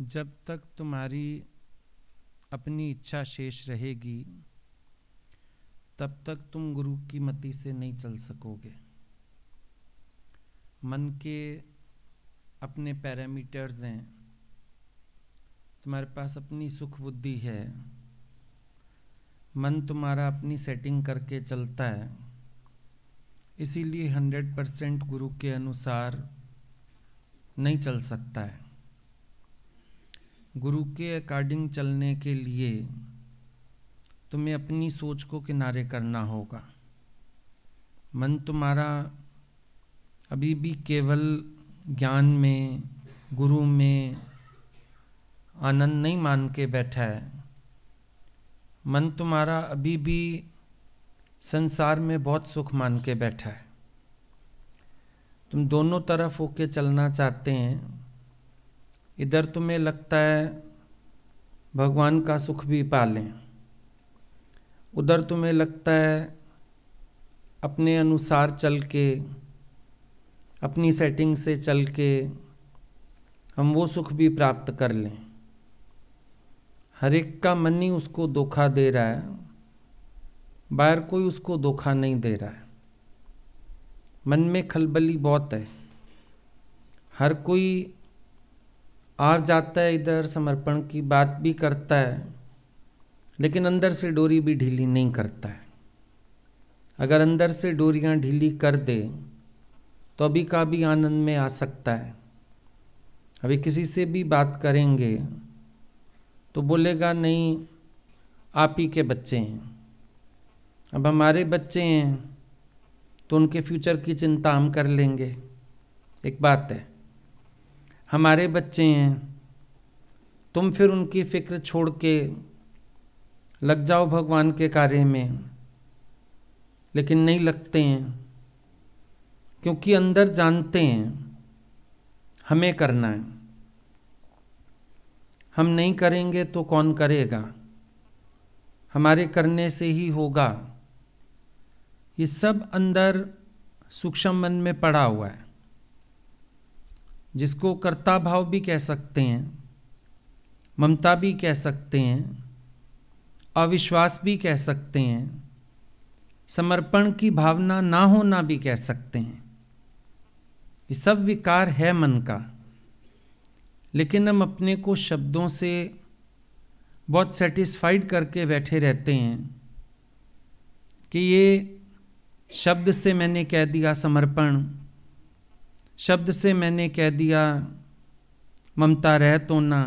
जब तक तुम्हारी अपनी इच्छा शेष रहेगी तब तक तुम गुरु की मति से नहीं चल सकोगे मन के अपने पैरामीटर्स हैं तुम्हारे पास अपनी सुख बुद्धि है मन तुम्हारा अपनी सेटिंग करके चलता है इसीलिए हंड्रेड परसेंट गुरु के अनुसार नहीं चल सकता है गुरु के अकॉर्डिंग चलने के लिए तुम्हें अपनी सोच को किनारे करना होगा मन तुम्हारा अभी भी केवल ज्ञान में गुरु में आनंद नहीं मान के बैठा है मन तुम्हारा अभी भी संसार में बहुत सुख मान के बैठा है तुम दोनों तरफ होके चलना चाहते हैं इधर तुम्हें लगता है भगवान का सुख भी पालें उधर तुम्हें लगता है अपने अनुसार चल के अपनी सेटिंग से चल के हम वो सुख भी प्राप्त कर लें हर एक का मन ही उसको धोखा दे रहा है बाहर कोई उसको धोखा नहीं दे रहा है मन में खलबली बहुत है हर कोई आप जाता है इधर समर्पण की बात भी करता है लेकिन अंदर से डोरी भी ढीली नहीं करता है अगर अंदर से डोरियाँ ढीली कर दे तो अभी का भी आनंद में आ सकता है अभी किसी से भी बात करेंगे तो बोलेगा नहीं आप ही के बच्चे हैं अब हमारे बच्चे हैं तो उनके फ्यूचर की चिंता हम कर लेंगे एक बात है हमारे बच्चे हैं तुम फिर उनकी फिक्र छोड़ के लग जाओ भगवान के कार्य में लेकिन नहीं लगते हैं क्योंकि अंदर जानते हैं हमें करना है हम नहीं करेंगे तो कौन करेगा हमारे करने से ही होगा ये सब अंदर सूक्ष्म मन में पड़ा हुआ है जिसको कर्ता भाव भी कह सकते हैं ममता भी कह सकते हैं अविश्वास भी कह सकते हैं समर्पण की भावना ना होना भी कह सकते हैं ये सब विकार है मन का लेकिन हम अपने को शब्दों से बहुत सेटिस्फाइड करके बैठे रहते हैं कि ये शब्द से मैंने कह दिया समर्पण शब्द से मैंने कह दिया ममता रह तो ना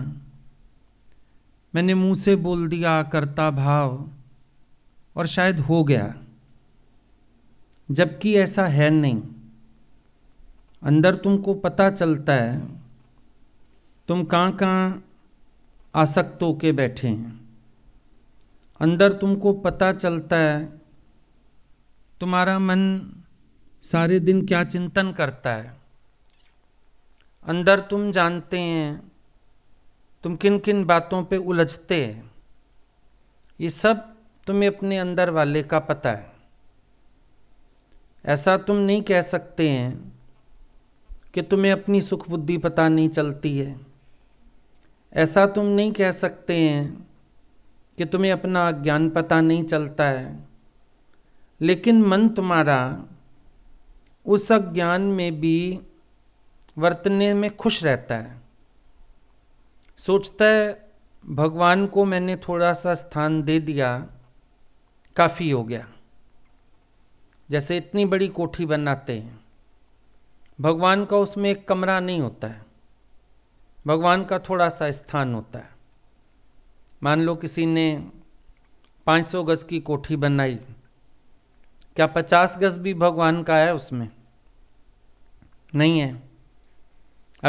मैंने मुंह से बोल दिया करता भाव और शायद हो गया जबकि ऐसा है नहीं अंदर तुमको पता चलता है तुम कहाँ कहाँ आसक्त होके बैठे हैं अंदर तुमको पता चलता है तुम्हारा मन सारे दिन क्या चिंतन करता है अंदर तुम जानते हैं तुम किन किन बातों पे उलझते हैं ये सब तुम्हें अपने अंदर वाले का पता है ऐसा तुम नहीं कह सकते हैं कि तुम्हें अपनी सुख बुद्धि पता नहीं चलती है ऐसा तुम नहीं कह सकते हैं कि तुम्हें अपना ज्ञान पता नहीं चलता है लेकिन मन तुम्हारा उस अज्ञान में भी वर्तने में खुश रहता है सोचता है भगवान को मैंने थोड़ा सा स्थान दे दिया काफ़ी हो गया जैसे इतनी बड़ी कोठी बनाते हैं भगवान का उसमें एक कमरा नहीं होता है भगवान का थोड़ा सा स्थान होता है मान लो किसी ने 500 गज की कोठी बनाई क्या 50 गज भी भगवान का है उसमें नहीं है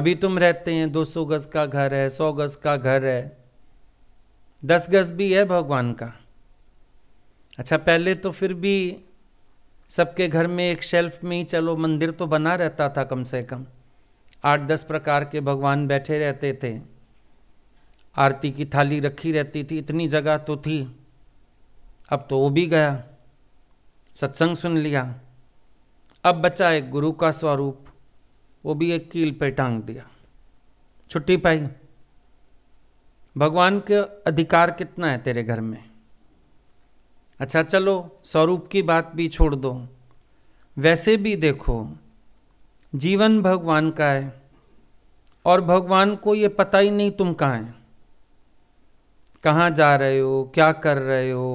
अभी तुम रहते हैं 200 गज का घर है 100 गज का घर है 10 गज भी है भगवान का अच्छा पहले तो फिर भी सबके घर में एक शेल्फ में ही चलो मंदिर तो बना रहता था कम से कम आठ दस प्रकार के भगवान बैठे रहते थे आरती की थाली रखी रहती थी इतनी जगह तो थी अब तो वो भी गया सत्संग सुन लिया अब बचा एक गुरु का स्वरूप वो भी एक कील पे टांग दिया छुट्टी पाई भगवान के अधिकार कितना है तेरे घर में अच्छा चलो स्वरूप की बात भी छोड़ दो वैसे भी देखो जीवन भगवान का है और भगवान को ये पता ही नहीं तुम कहाँ हैं कहाँ जा रहे हो क्या कर रहे हो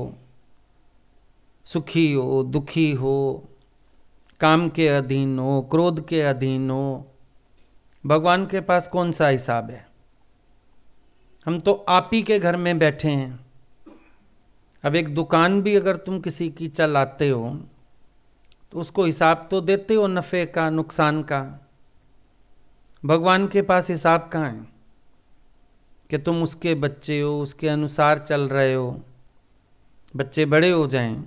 सुखी हो दुखी हो काम के अधीन हो क्रोध के अधीन हो भगवान के पास कौन सा हिसाब है हम तो आप ही के घर में बैठे हैं अब एक दुकान भी अगर तुम किसी की चलाते हो तो उसको हिसाब तो देते हो नफ़े का नुकसान का भगवान के पास हिसाब कहाँ है कि तुम उसके बच्चे हो उसके अनुसार चल रहे हो बच्चे बड़े हो जाएं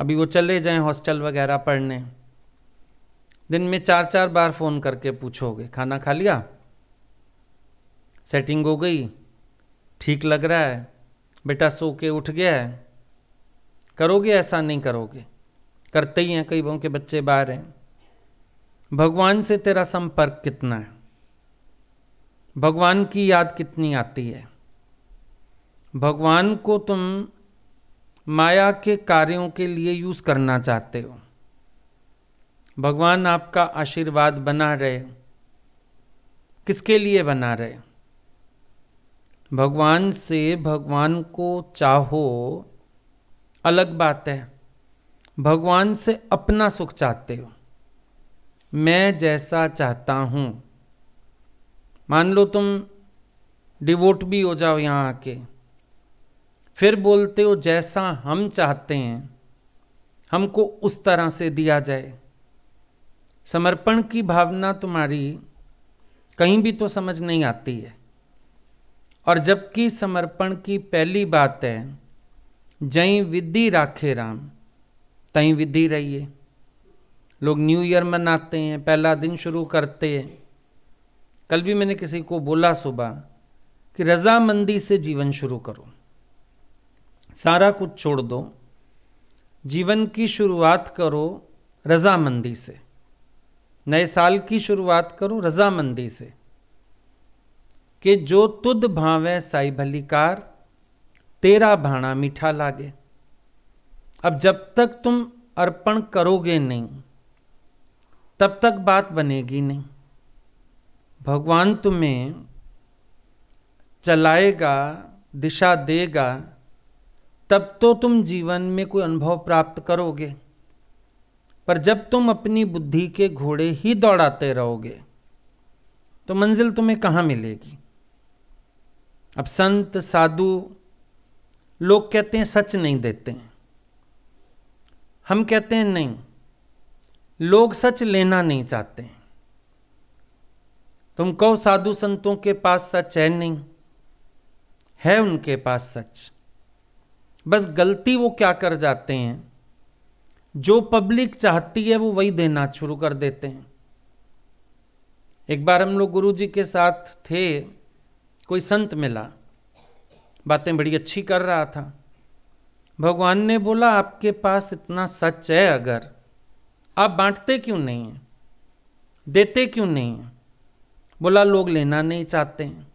अभी वो चले जाएं हॉस्टल वगैरह पढ़ने दिन में चार चार बार फ़ोन करके पूछोगे खाना खा लिया सेटिंग हो गई ठीक लग रहा है बेटा सो के उठ गया है करोगे ऐसा नहीं करोगे करते ही हैं कई बहुत के बच्चे बाहर हैं भगवान से तेरा संपर्क कितना है भगवान की याद कितनी आती है भगवान को तुम माया के कार्यों के लिए यूज़ करना चाहते हो भगवान आपका आशीर्वाद बना रहे किसके लिए बना रहे भगवान से भगवान को चाहो अलग बात है भगवान से अपना सुख चाहते हो मैं जैसा चाहता हूँ मान लो तुम डिवोट भी हो जाओ यहाँ आके फिर बोलते हो जैसा हम चाहते हैं हमको उस तरह से दिया जाए समर्पण की भावना तुम्हारी कहीं भी तो समझ नहीं आती है और जबकि समर्पण की पहली बात है जई विधि राखे राम तई विधि रहिए लोग न्यू ईयर मनाते हैं पहला दिन शुरू करते हैं कल भी मैंने किसी को बोला सुबह कि रजामंदी से जीवन शुरू करो सारा कुछ छोड़ दो जीवन की शुरुआत करो रजामंदी से नए साल की शुरुआत करो रजामंदी से कि जो तुद भावे साई भलीकार तेरा भाणा मीठा लागे अब जब तक तुम अर्पण करोगे नहीं तब तक बात बनेगी नहीं भगवान तुम्हें चलाएगा दिशा देगा तब तो तुम जीवन में कोई अनुभव प्राप्त करोगे पर जब तुम अपनी बुद्धि के घोड़े ही दौड़ाते रहोगे तो मंजिल तुम्हें कहाँ मिलेगी अब संत साधु लोग कहते हैं सच नहीं देते हैं हम कहते हैं नहीं लोग सच लेना नहीं चाहते हैं तुम कहो साधु संतों के पास सच है नहीं है उनके पास सच बस गलती वो क्या कर जाते हैं जो पब्लिक चाहती है वो वही देना शुरू कर देते हैं एक बार हम लोग गुरु जी के साथ थे कोई संत मिला बातें बड़ी अच्छी कर रहा था भगवान ने बोला आपके पास इतना सच है अगर आप बांटते क्यों नहीं हैं देते क्यों नहीं हैं बोला लोग लेना नहीं चाहते हैं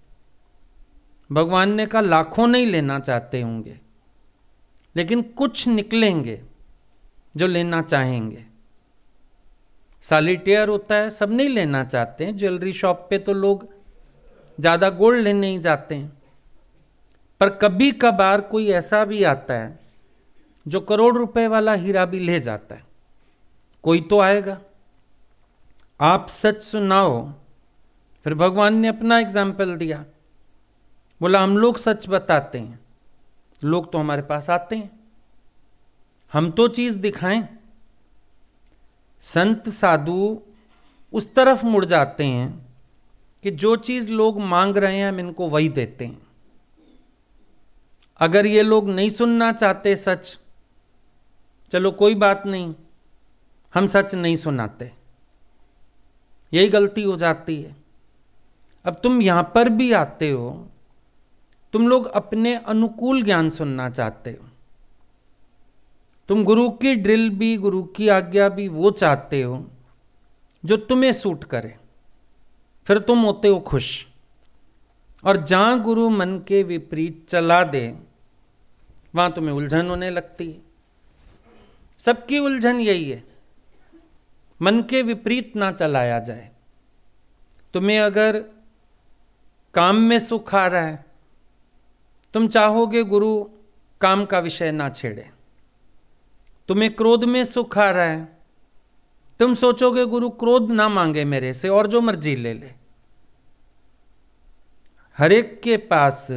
भगवान ने कहा लाखों नहीं लेना चाहते होंगे लेकिन कुछ निकलेंगे जो लेना चाहेंगे सालिटेयर होता है सब नहीं लेना चाहते हैं ज्वेलरी शॉप पे तो लोग ज़्यादा गोल्ड लेने ही जाते हैं पर कभी कभार कोई ऐसा भी आता है जो करोड़ रुपए वाला हीरा भी ले जाता है कोई तो आएगा आप सच सुनाओ फिर भगवान ने अपना एग्जाम्पल दिया बोला हम लोग सच बताते हैं लोग तो हमारे पास आते हैं हम तो चीज़ दिखाएं संत साधु उस तरफ मुड़ जाते हैं कि जो चीज़ लोग मांग रहे हैं हम इनको वही देते हैं अगर ये लोग नहीं सुनना चाहते सच चलो कोई बात नहीं हम सच नहीं सुनाते यही गलती हो जाती है अब तुम यहां पर भी आते हो तुम लोग अपने अनुकूल ज्ञान सुनना चाहते हो तुम गुरु की ड्रिल भी गुरु की आज्ञा भी वो चाहते हो जो तुम्हें सूट करे फिर तुम होते हो खुश और जहां गुरु मन के विपरीत चला दे वहां तुम्हें उलझन होने लगती है सबकी उलझन यही है मन के विपरीत ना चलाया जाए तुम्हें अगर काम में सुख आ रहा है तुम चाहोगे गुरु काम का विषय ना छेड़े तुम्हें क्रोध में सुख आ रहा है तुम सोचोगे गुरु क्रोध ना मांगे मेरे से और जो मर्जी ले ले हरेक के पास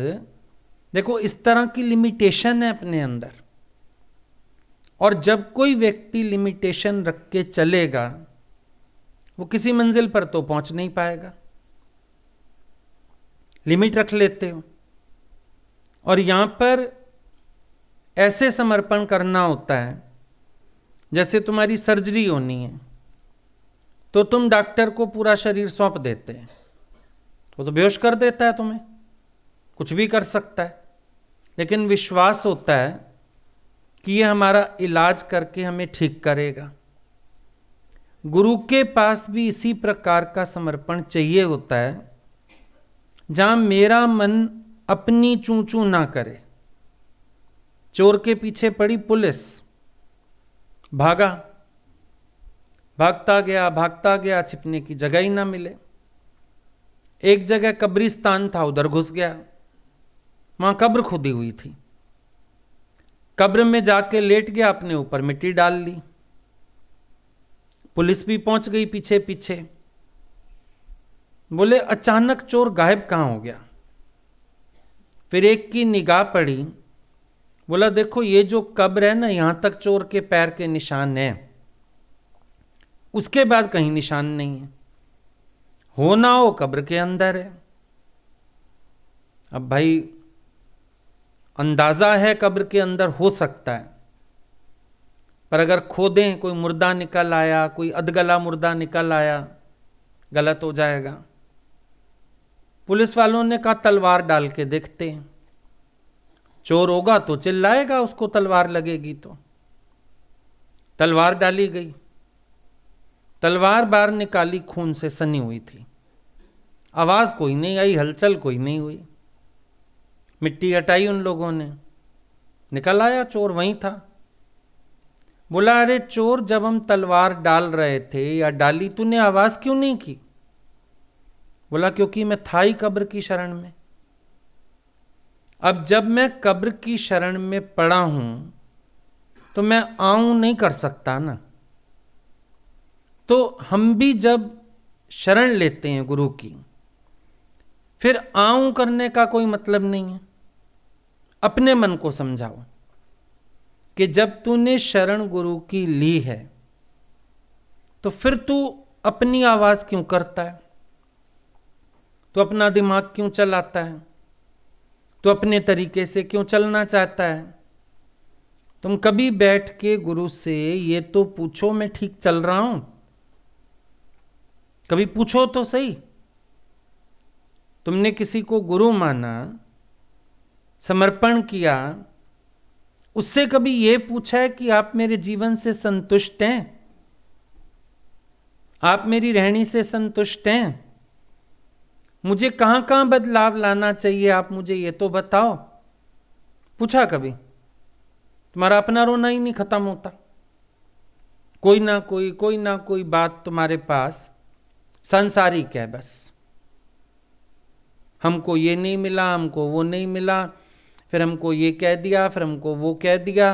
देखो इस तरह की लिमिटेशन है अपने अंदर और जब कोई व्यक्ति लिमिटेशन रख के चलेगा वो किसी मंजिल पर तो पहुंच नहीं पाएगा लिमिट रख लेते हो और यहाँ पर ऐसे समर्पण करना होता है जैसे तुम्हारी सर्जरी होनी है तो तुम डॉक्टर को पूरा शरीर सौंप देते हैं वो तो बेहोश कर देता है तुम्हें कुछ भी कर सकता है लेकिन विश्वास होता है कि ये हमारा इलाज करके हमें ठीक करेगा गुरु के पास भी इसी प्रकार का समर्पण चाहिए होता है जहाँ मेरा मन अपनी चूचू ना करे चोर के पीछे पड़ी पुलिस भागा भागता गया भागता गया छिपने की जगह ही ना मिले एक जगह कब्रिस्तान था उधर घुस गया वहां कब्र खुदी हुई थी कब्र में जाके लेट गया अपने ऊपर मिट्टी डाल ली पुलिस भी पहुंच गई पीछे पीछे बोले अचानक चोर गायब कहां हो गया फिर एक की निगाह पड़ी बोला देखो ये जो कब्र है ना यहाँ तक चोर के पैर के निशान हैं उसके बाद कहीं निशान नहीं है हो ना हो कब्र के अंदर है अब भाई अंदाज़ा है कब्र के अंदर हो सकता है पर अगर खोदें कोई मुर्दा निकल आया कोई अधगला मुर्दा निकल आया गलत हो जाएगा पुलिस वालों ने कहा तलवार डाल के देखते हैं चोर होगा तो चिल्लाएगा उसको तलवार लगेगी तो तलवार डाली गई तलवार बार निकाली खून से सनी हुई थी आवाज़ कोई नहीं आई हलचल कोई नहीं हुई मिट्टी हटाई उन लोगों ने निकल आया चोर वहीं था बोला अरे चोर जब हम तलवार डाल रहे थे या डाली तूने आवाज़ क्यों नहीं की बोला क्योंकि मैं था ही कब्र की शरण में अब जब मैं कब्र की शरण में पड़ा हूं तो मैं आऊं नहीं कर सकता ना तो हम भी जब शरण लेते हैं गुरु की फिर आऊं करने का कोई मतलब नहीं है अपने मन को समझाओ कि जब तूने शरण गुरु की ली है तो फिर तू अपनी आवाज़ क्यों करता है तो अपना दिमाग क्यों चलाता है तो अपने तरीके से क्यों चलना चाहता है तुम कभी बैठ के गुरु से ये तो पूछो मैं ठीक चल रहा हूं कभी पूछो तो सही तुमने किसी को गुरु माना समर्पण किया उससे कभी ये पूछा है कि आप मेरे जीवन से संतुष्ट हैं आप मेरी रहनी से संतुष्ट हैं मुझे कहाँ कहाँ बदलाव लाना चाहिए आप मुझे ये तो बताओ पूछा कभी तुम्हारा अपना रोना ही नहीं खत्म होता कोई ना कोई कोई ना कोई बात तुम्हारे पास सांसारिक है बस हमको ये नहीं मिला हमको वो नहीं मिला फिर हमको ये कह दिया फिर हमको वो कह दिया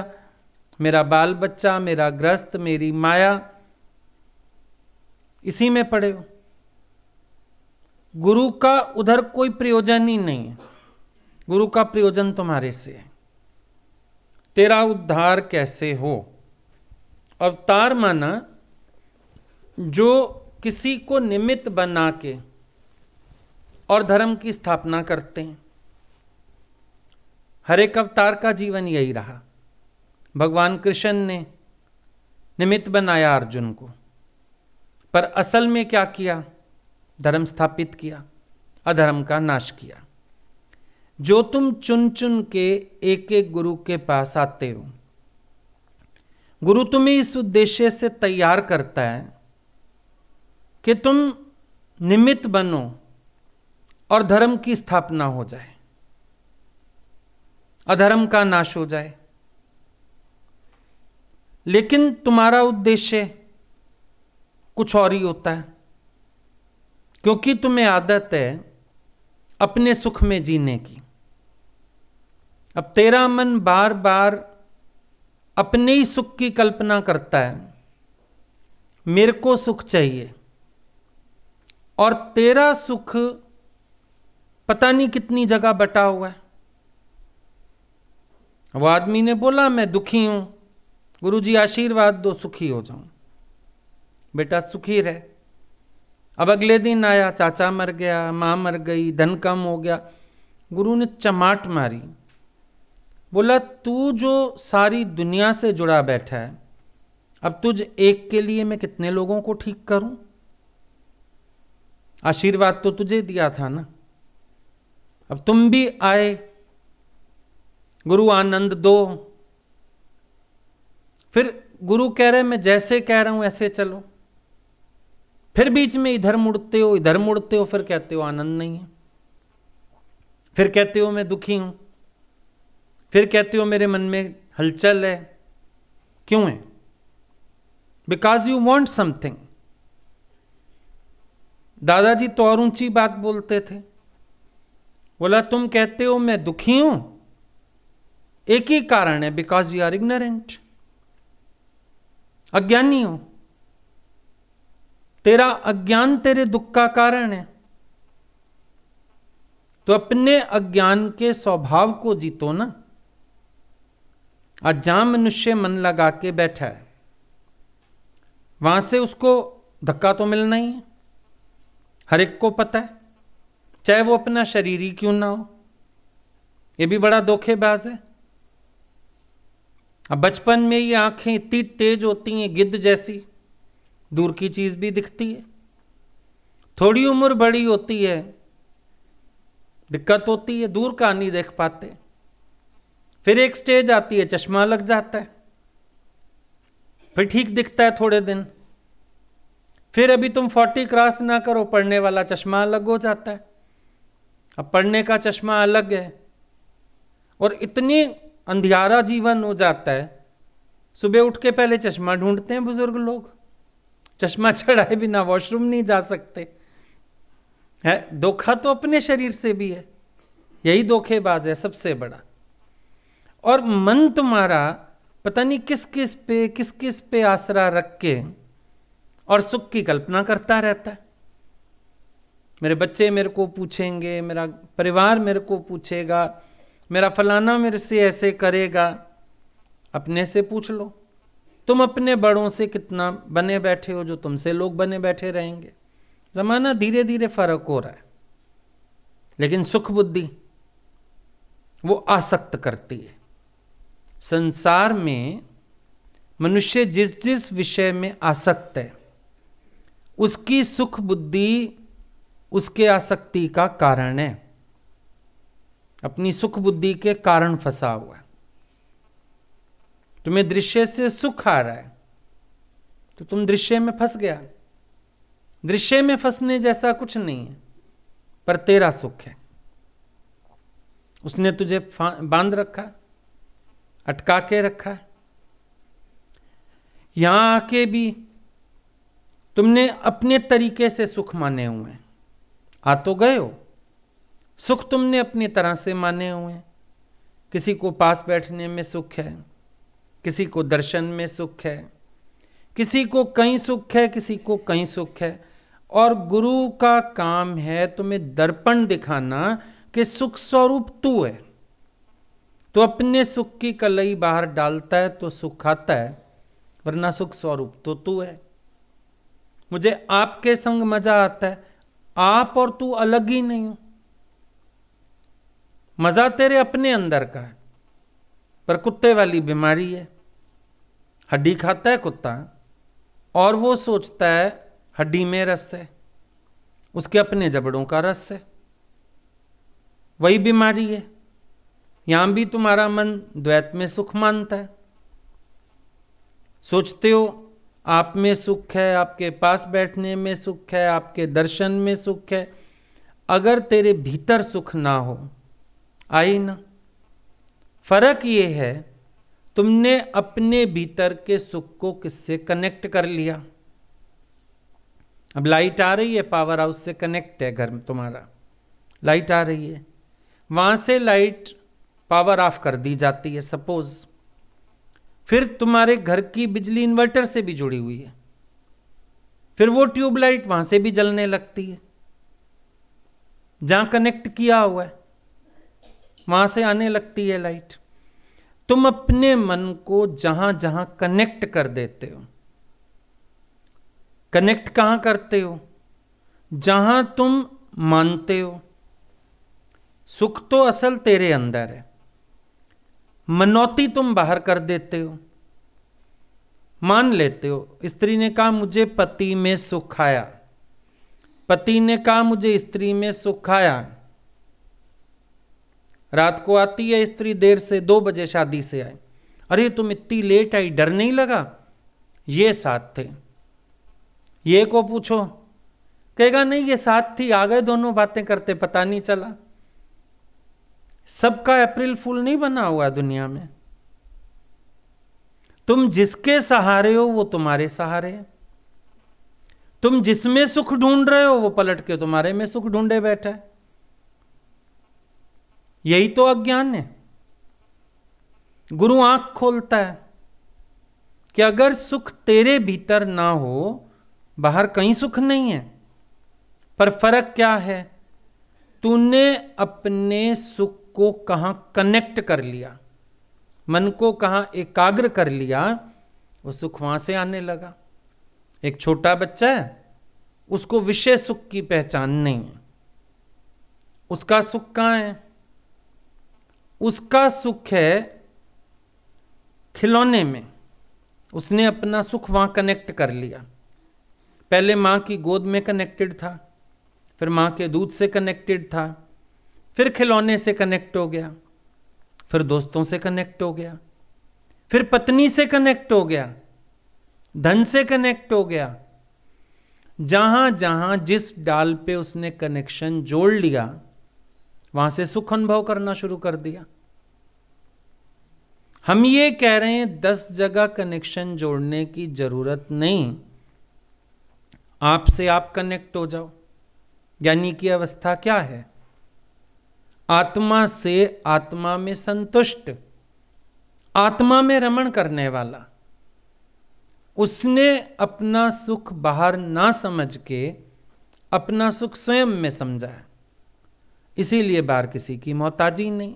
मेरा बाल बच्चा मेरा ग्रस्त मेरी माया इसी में पड़े हो गुरु का उधर कोई प्रयोजन ही नहीं है गुरु का प्रयोजन तुम्हारे से है तेरा उद्धार कैसे हो अवतार माना जो किसी को निमित्त बना के और धर्म की स्थापना करते हैं हर एक अवतार का जीवन यही रहा भगवान कृष्ण ने निमित्त बनाया अर्जुन को पर असल में क्या किया धर्म स्थापित किया अधर्म का नाश किया जो तुम चुन चुन के एक एक गुरु के पास आते हो गुरु तुम्हें इस उद्देश्य से तैयार करता है कि तुम निमित्त बनो और धर्म की स्थापना हो जाए अधर्म का नाश हो जाए लेकिन तुम्हारा उद्देश्य कुछ और ही होता है क्योंकि तुम्हें आदत है अपने सुख में जीने की अब तेरा मन बार बार अपने ही सुख की कल्पना करता है मेरे को सुख चाहिए और तेरा सुख पता नहीं कितनी जगह बटा हुआ है वो आदमी ने बोला मैं दुखी हूं गुरुजी आशीर्वाद दो सुखी हो जाऊं बेटा सुखी रहे अब अगले दिन आया चाचा मर गया माँ मर गई धन कम हो गया गुरु ने चमाट मारी बोला तू जो सारी दुनिया से जुड़ा बैठा है अब तुझ एक के लिए मैं कितने लोगों को ठीक करूं आशीर्वाद तो तुझे दिया था ना अब तुम भी आए गुरु आनंद दो फिर गुरु कह रहे मैं जैसे कह रहा हूं ऐसे चलो फिर बीच में इधर मुड़ते हो इधर मुड़ते हो फिर कहते हो आनंद नहीं है फिर कहते हो मैं दुखी हूं फिर कहते हो मेरे मन में हलचल है क्यों है बिकॉज यू वॉन्ट समथिंग दादाजी तो और ऊंची बात बोलते थे बोला तुम कहते हो मैं दुखी हूं एक ही कारण है बिकॉज यू आर इग्नोरेंट अज्ञानी हूं तेरा अज्ञान तेरे दुख का कारण है तो अपने अज्ञान के स्वभाव को जीतो ना आज जहां मनुष्य मन लगा के बैठा है वहां से उसको धक्का तो मिलना ही है हर एक को पता है चाहे वो अपना शरीर ही क्यों ना हो ये भी बड़ा धोखेबाज है अब बचपन में ये आंखें इतनी तेज होती हैं गिद्ध जैसी दूर की चीज़ भी दिखती है थोड़ी उम्र बड़ी होती है दिक्कत होती है दूर का नहीं देख पाते फिर एक स्टेज आती है चश्मा लग जाता है फिर ठीक दिखता है थोड़े दिन फिर अभी तुम फोर्टी क्रॉस ना करो पढ़ने वाला चश्मा अलग हो जाता है अब पढ़ने का चश्मा अलग है और इतनी अंधियारा जीवन हो जाता है सुबह उठ के पहले चश्मा ढूंढते हैं बुजुर्ग लोग चश्मा चढ़ाए बिना वॉशरूम नहीं जा सकते है धोखा तो अपने शरीर से भी है यही धोखेबाज है सबसे बड़ा और मन तुम्हारा पता नहीं किस किस पे किस किस पे आसरा रख के और सुख की कल्पना करता रहता है मेरे बच्चे मेरे को पूछेंगे मेरा परिवार मेरे को पूछेगा मेरा फलाना मेरे से ऐसे करेगा अपने से पूछ लो तुम अपने बड़ों से कितना बने बैठे हो जो तुमसे लोग बने बैठे रहेंगे ज़माना धीरे धीरे फर्क हो रहा है लेकिन सुख बुद्धि वो आसक्त करती है संसार में मनुष्य जिस जिस विषय में आसक्त है उसकी सुख बुद्धि उसके आसक्ति का कारण है अपनी सुख बुद्धि के कारण फंसा हुआ है तुम्हें दृश्य से सुख आ रहा है तो तुम दृश्य में फंस गया दृश्य में फंसने जैसा कुछ नहीं है पर तेरा सुख है उसने तुझे बांध रखा अटका के रखा है यहां आके भी तुमने अपने तरीके से सुख माने हुए हैं आ तो गए हो सुख तुमने अपनी तरह से माने हुए हैं किसी को पास बैठने में सुख है किसी को दर्शन में सुख है किसी को कहीं सुख है किसी को कहीं सुख है और गुरु का काम है तुम्हें दर्पण दिखाना कि सुख स्वरूप तू है तो अपने सुख की कलई बाहर डालता है तो सुख आता है वरना सुख स्वरूप तो तू है मुझे आपके संग मजा आता है आप और तू अलग ही नहीं हो मजा तेरे अपने अंदर का है पर कुत्ते वाली बीमारी है हड्डी खाता है कुत्ता और वो सोचता है हड्डी में रस है उसके अपने जबड़ों का रस है वही बीमारी है यहां भी तुम्हारा मन द्वैत में सुख मानता है सोचते हो आप में सुख है आपके पास बैठने में सुख है आपके दर्शन में सुख है अगर तेरे भीतर सुख ना हो आई ना फर्क ये है तुमने अपने भीतर के सुख को किससे कनेक्ट कर लिया अब लाइट आ रही है पावर हाउस से कनेक्ट है घर में तुम्हारा लाइट आ रही है वहां से लाइट पावर ऑफ कर दी जाती है सपोज फिर तुम्हारे घर की बिजली इन्वर्टर से भी जुड़ी हुई है फिर वो ट्यूबलाइट वहां से भी जलने लगती है जहां कनेक्ट किया हुआ है वहां से आने लगती है लाइट तुम अपने मन को जहां जहां कनेक्ट कर देते हो कनेक्ट कहां करते हो जहां तुम मानते हो सुख तो असल तेरे अंदर है मनौती तुम बाहर कर देते हो मान लेते हो स्त्री ने कहा मुझे पति में सुख आया पति ने कहा मुझे स्त्री में सुख आया रात को आती है स्त्री देर से दो बजे शादी से आए अरे तुम इतनी लेट आई डर नहीं लगा ये साथ थे ये को पूछो कहेगा नहीं ये साथ थी आ गए दोनों बातें करते पता नहीं चला सबका अप्रैल फूल नहीं बना हुआ दुनिया में तुम जिसके सहारे हो वो तुम्हारे सहारे है तुम जिसमें सुख ढूंढ रहे हो वो पलट के तुम्हारे में सुख ढूंढे बैठा है यही तो अज्ञान है गुरु आंख खोलता है कि अगर सुख तेरे भीतर ना हो बाहर कहीं सुख नहीं है पर फर्क क्या है तूने अपने सुख को कहाँ कनेक्ट कर लिया मन को कहाँ एकाग्र कर लिया वो सुख वहाँ से आने लगा एक छोटा बच्चा है उसको विषय सुख की पहचान नहीं है उसका सुख कहाँ है उसका सुख है खिलौने में उसने अपना सुख वहाँ कनेक्ट कर लिया पहले माँ की गोद में कनेक्टेड था फिर माँ के दूध से कनेक्टेड था फिर खिलौने से कनेक्ट हो गया फिर दोस्तों से कनेक्ट हो गया फिर पत्नी से कनेक्ट हो गया धन से कनेक्ट हो गया जहां जहां जिस डाल पे उसने कनेक्शन जोड़ लिया वहां से सुख अनुभव करना शुरू कर दिया हम ये कह रहे हैं दस जगह कनेक्शन जोड़ने की ज़रूरत नहीं आपसे आप कनेक्ट हो जाओ यानी कि अवस्था क्या है आत्मा से आत्मा में संतुष्ट आत्मा में रमण करने वाला उसने अपना सुख बाहर ना समझ के अपना सुख स्वयं में समझा है इसीलिए बार किसी की मोहताजी नहीं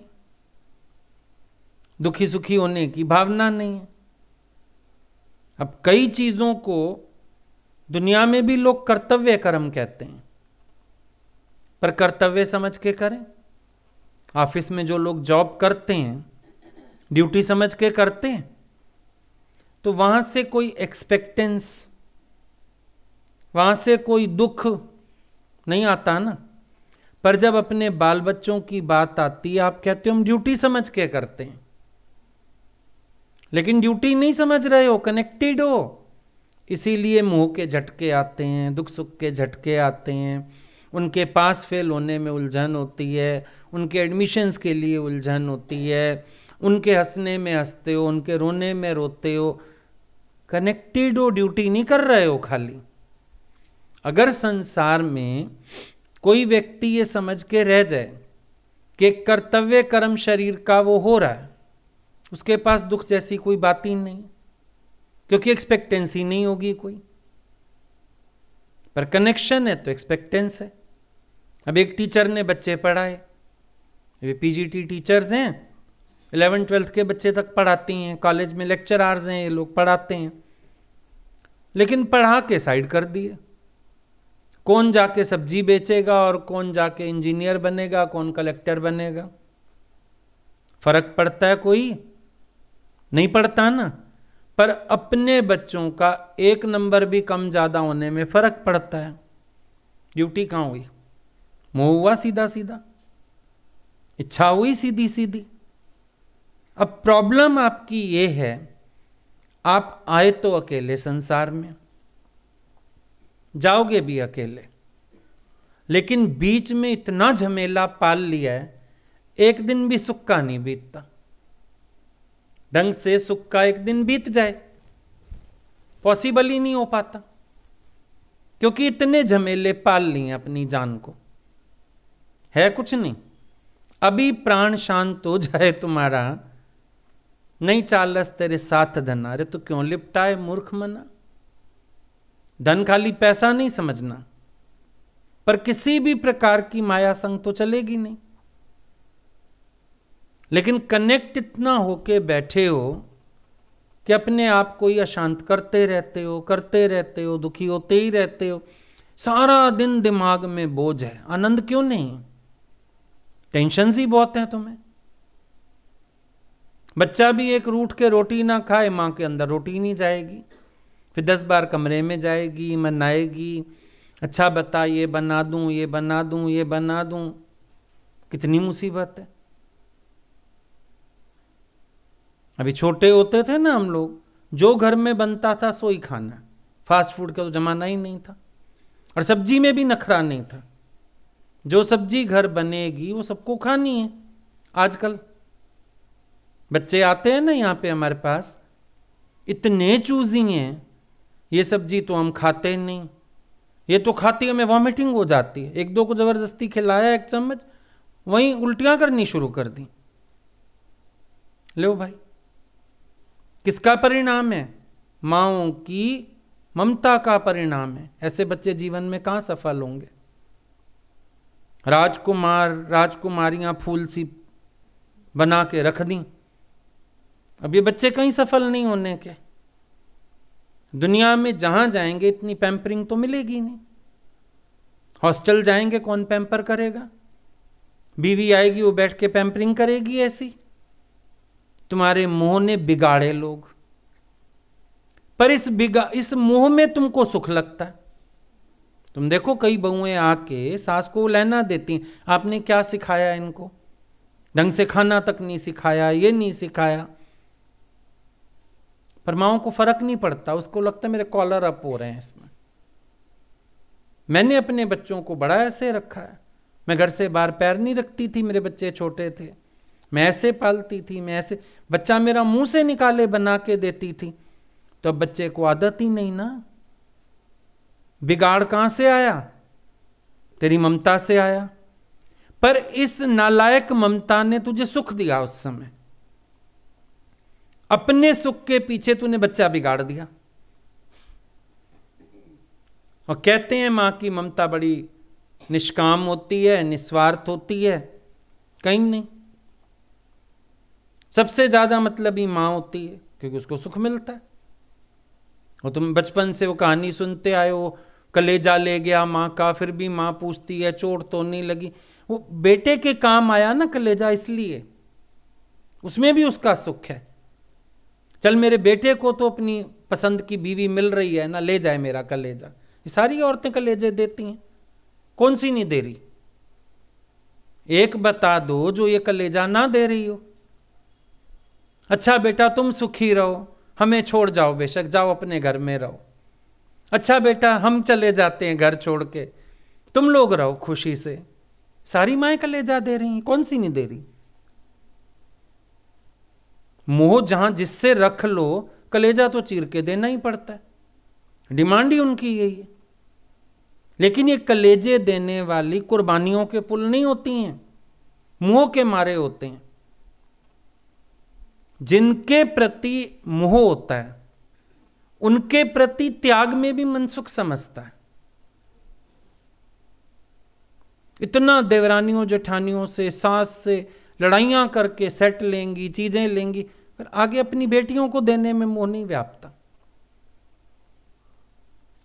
दुखी सुखी होने की भावना नहीं है अब कई चीज़ों को दुनिया में भी लोग कर्तव्य कर्म कहते हैं पर कर्तव्य समझ के करें ऑफिस में जो लोग जॉब करते हैं ड्यूटी समझ के करते हैं तो वहां से कोई एक्सपेक्टेंस वहां से कोई दुख नहीं आता ना पर जब अपने बाल बच्चों की बात आती है आप कहते हो हम ड्यूटी समझ के करते हैं लेकिन ड्यूटी नहीं समझ रहे हो कनेक्टेड हो इसीलिए मुंह के झटके आते हैं दुख सुख के झटके आते हैं उनके पास फेल होने में उलझन होती है उनके एडमिशन्स के लिए उलझन होती है उनके हंसने में हंसते हो उनके रोने में रोते हो कनेक्टेड हो ड्यूटी नहीं कर रहे हो खाली अगर संसार में कोई व्यक्ति ये समझ के रह जाए कि कर्तव्य कर्म शरीर का वो हो रहा है उसके पास दुख जैसी कोई बात ही नहीं क्योंकि एक्सपेक्टेंसी नहीं होगी कोई पर कनेक्शन है तो एक्सपेक्टेंस है अब एक टीचर ने बच्चे पढ़ाए ये पीजीटी टीचर्स हैं इलेवन ट्वेल्थ के बच्चे तक पढ़ाती हैं कॉलेज में लेक्चर आर्स हैं ये लोग पढ़ाते हैं लेकिन पढ़ा के साइड कर दिए कौन जाके सब्जी बेचेगा और कौन जाके इंजीनियर बनेगा कौन कलेक्टर बनेगा फर्क पड़ता है कोई नहीं पड़ता ना पर अपने बच्चों का एक नंबर भी कम ज़्यादा होने में फ़र्क पड़ता है ड्यूटी कहाँ हुई मोह हुआ सीधा सीधा इच्छा हुई सीधी सीधी अब प्रॉब्लम आपकी ये है आप आए तो अकेले संसार में जाओगे भी अकेले लेकिन बीच में इतना झमेला पाल लिया है एक दिन भी सुक्का नहीं बीतता ढंग से सुख का एक दिन बीत जाए पॉसिबल ही नहीं हो पाता क्योंकि इतने झमेले पाल लिए अपनी जान को है कुछ नहीं अभी प्राण शांत हो जाए तुम्हारा नहीं चालस तेरे साथ धन अरे तो क्यों लिपटाए मूर्ख मना धन खाली पैसा नहीं समझना पर किसी भी प्रकार की माया संग तो चलेगी नहीं लेकिन कनेक्ट इतना होके बैठे हो कि अपने आप को ही अशांत करते रहते हो करते रहते हो दुखी होते ही रहते हो सारा दिन दिमाग में बोझ है आनंद क्यों नहीं टेंशन ही बहुत है तुम्हें बच्चा भी एक रूठ के रोटी ना खाए माँ के अंदर रोटी नहीं जाएगी फिर दस बार कमरे में जाएगी मनाएगी अच्छा बता ये बना दूँ ये बना दूँ ये बना दूँ कितनी मुसीबत है अभी छोटे होते थे ना हम लोग जो घर में बनता था सो ही खाना फास्ट फूड का तो जमाना ही नहीं था और सब्जी में भी नखरा नहीं था जो सब्जी घर बनेगी वो सबको खानी है आजकल बच्चे आते हैं ना यहाँ पे हमारे पास इतने चूजी हैं ये सब्जी तो हम खाते नहीं ये तो खाते हमें वॉमिटिंग हो जाती है एक दो को ज़बरदस्ती खिलाया एक चम्मच वहीं उल्टियाँ करनी शुरू कर दी लो भाई किसका परिणाम है माओ की ममता का परिणाम है ऐसे बच्चे जीवन में कहाँ सफल होंगे राजकुमार राजकुमारियां फूल सी बना के रख दी अब ये बच्चे कहीं सफल नहीं होने के दुनिया में जहां जाएंगे इतनी पैम्परिंग तो मिलेगी नहीं हॉस्टल जाएंगे कौन पैम्पर करेगा बीवी आएगी वो बैठ के पैम्परिंग करेगी ऐसी तुम्हारे मोह ने बिगाड़े लोग पर इस बिगा इस मोह में तुमको सुख लगता है तुम देखो कई बहुएं आके सास को लहना देती आपने क्या सिखाया इनको ढंग से खाना तक नहीं सिखाया ये नहीं सिखाया पर माओ को फर्क नहीं पड़ता उसको लगता मेरे कॉलर अप हो रहे हैं इसमें मैंने अपने बच्चों को बड़ा ऐसे रखा है मैं घर से बाहर पैर नहीं रखती थी मेरे बच्चे छोटे थे मैं ऐसे पालती थी मैं ऐसे बच्चा मेरा मुंह से निकाले बना के देती थी तो बच्चे को आदत ही नहीं ना बिगाड़ कहां से आया तेरी ममता से आया पर इस नालायक ममता ने तुझे सुख दिया उस समय अपने सुख के पीछे तूने बच्चा बिगाड़ दिया और कहते हैं मां की ममता बड़ी निष्काम होती है निस्वार्थ होती है कहीं नहीं सबसे ज़्यादा मतलब ही माँ होती है क्योंकि उसको सुख मिलता है और तुम बचपन से वो कहानी सुनते आए हो कलेजा ले गया माँ का फिर भी माँ पूछती है चोट तो नहीं लगी वो बेटे के काम आया ना कलेजा इसलिए उसमें भी उसका सुख है चल मेरे बेटे को तो अपनी पसंद की बीवी मिल रही है ना ले जाए मेरा कलेजा ये सारी औरतें कलेजे देती हैं कौन सी नहीं दे रही एक बता दो जो ये कलेजा ना दे रही हो अच्छा बेटा तुम सुखी रहो हमें छोड़ जाओ बेशक जाओ अपने घर में रहो अच्छा बेटा हम चले जाते हैं घर छोड़ के तुम लोग रहो खुशी से सारी माएँ कलेजा दे रही कौन सी नहीं दे रही मोह जहां जिससे रख लो कलेजा तो चीर के देना ही पड़ता है डिमांड ही उनकी यही है लेकिन ये कलेजे देने वाली कुर्बानियों के पुल नहीं होती हैं मुंह के मारे होते हैं जिनके प्रति मोह होता है उनके प्रति त्याग में भी मनसुख समझता है इतना देवरानियों जेठानियों से सास से लड़ाइयां करके सेट लेंगी चीज़ें लेंगी पर आगे अपनी बेटियों को देने में मोह नहीं व्यापता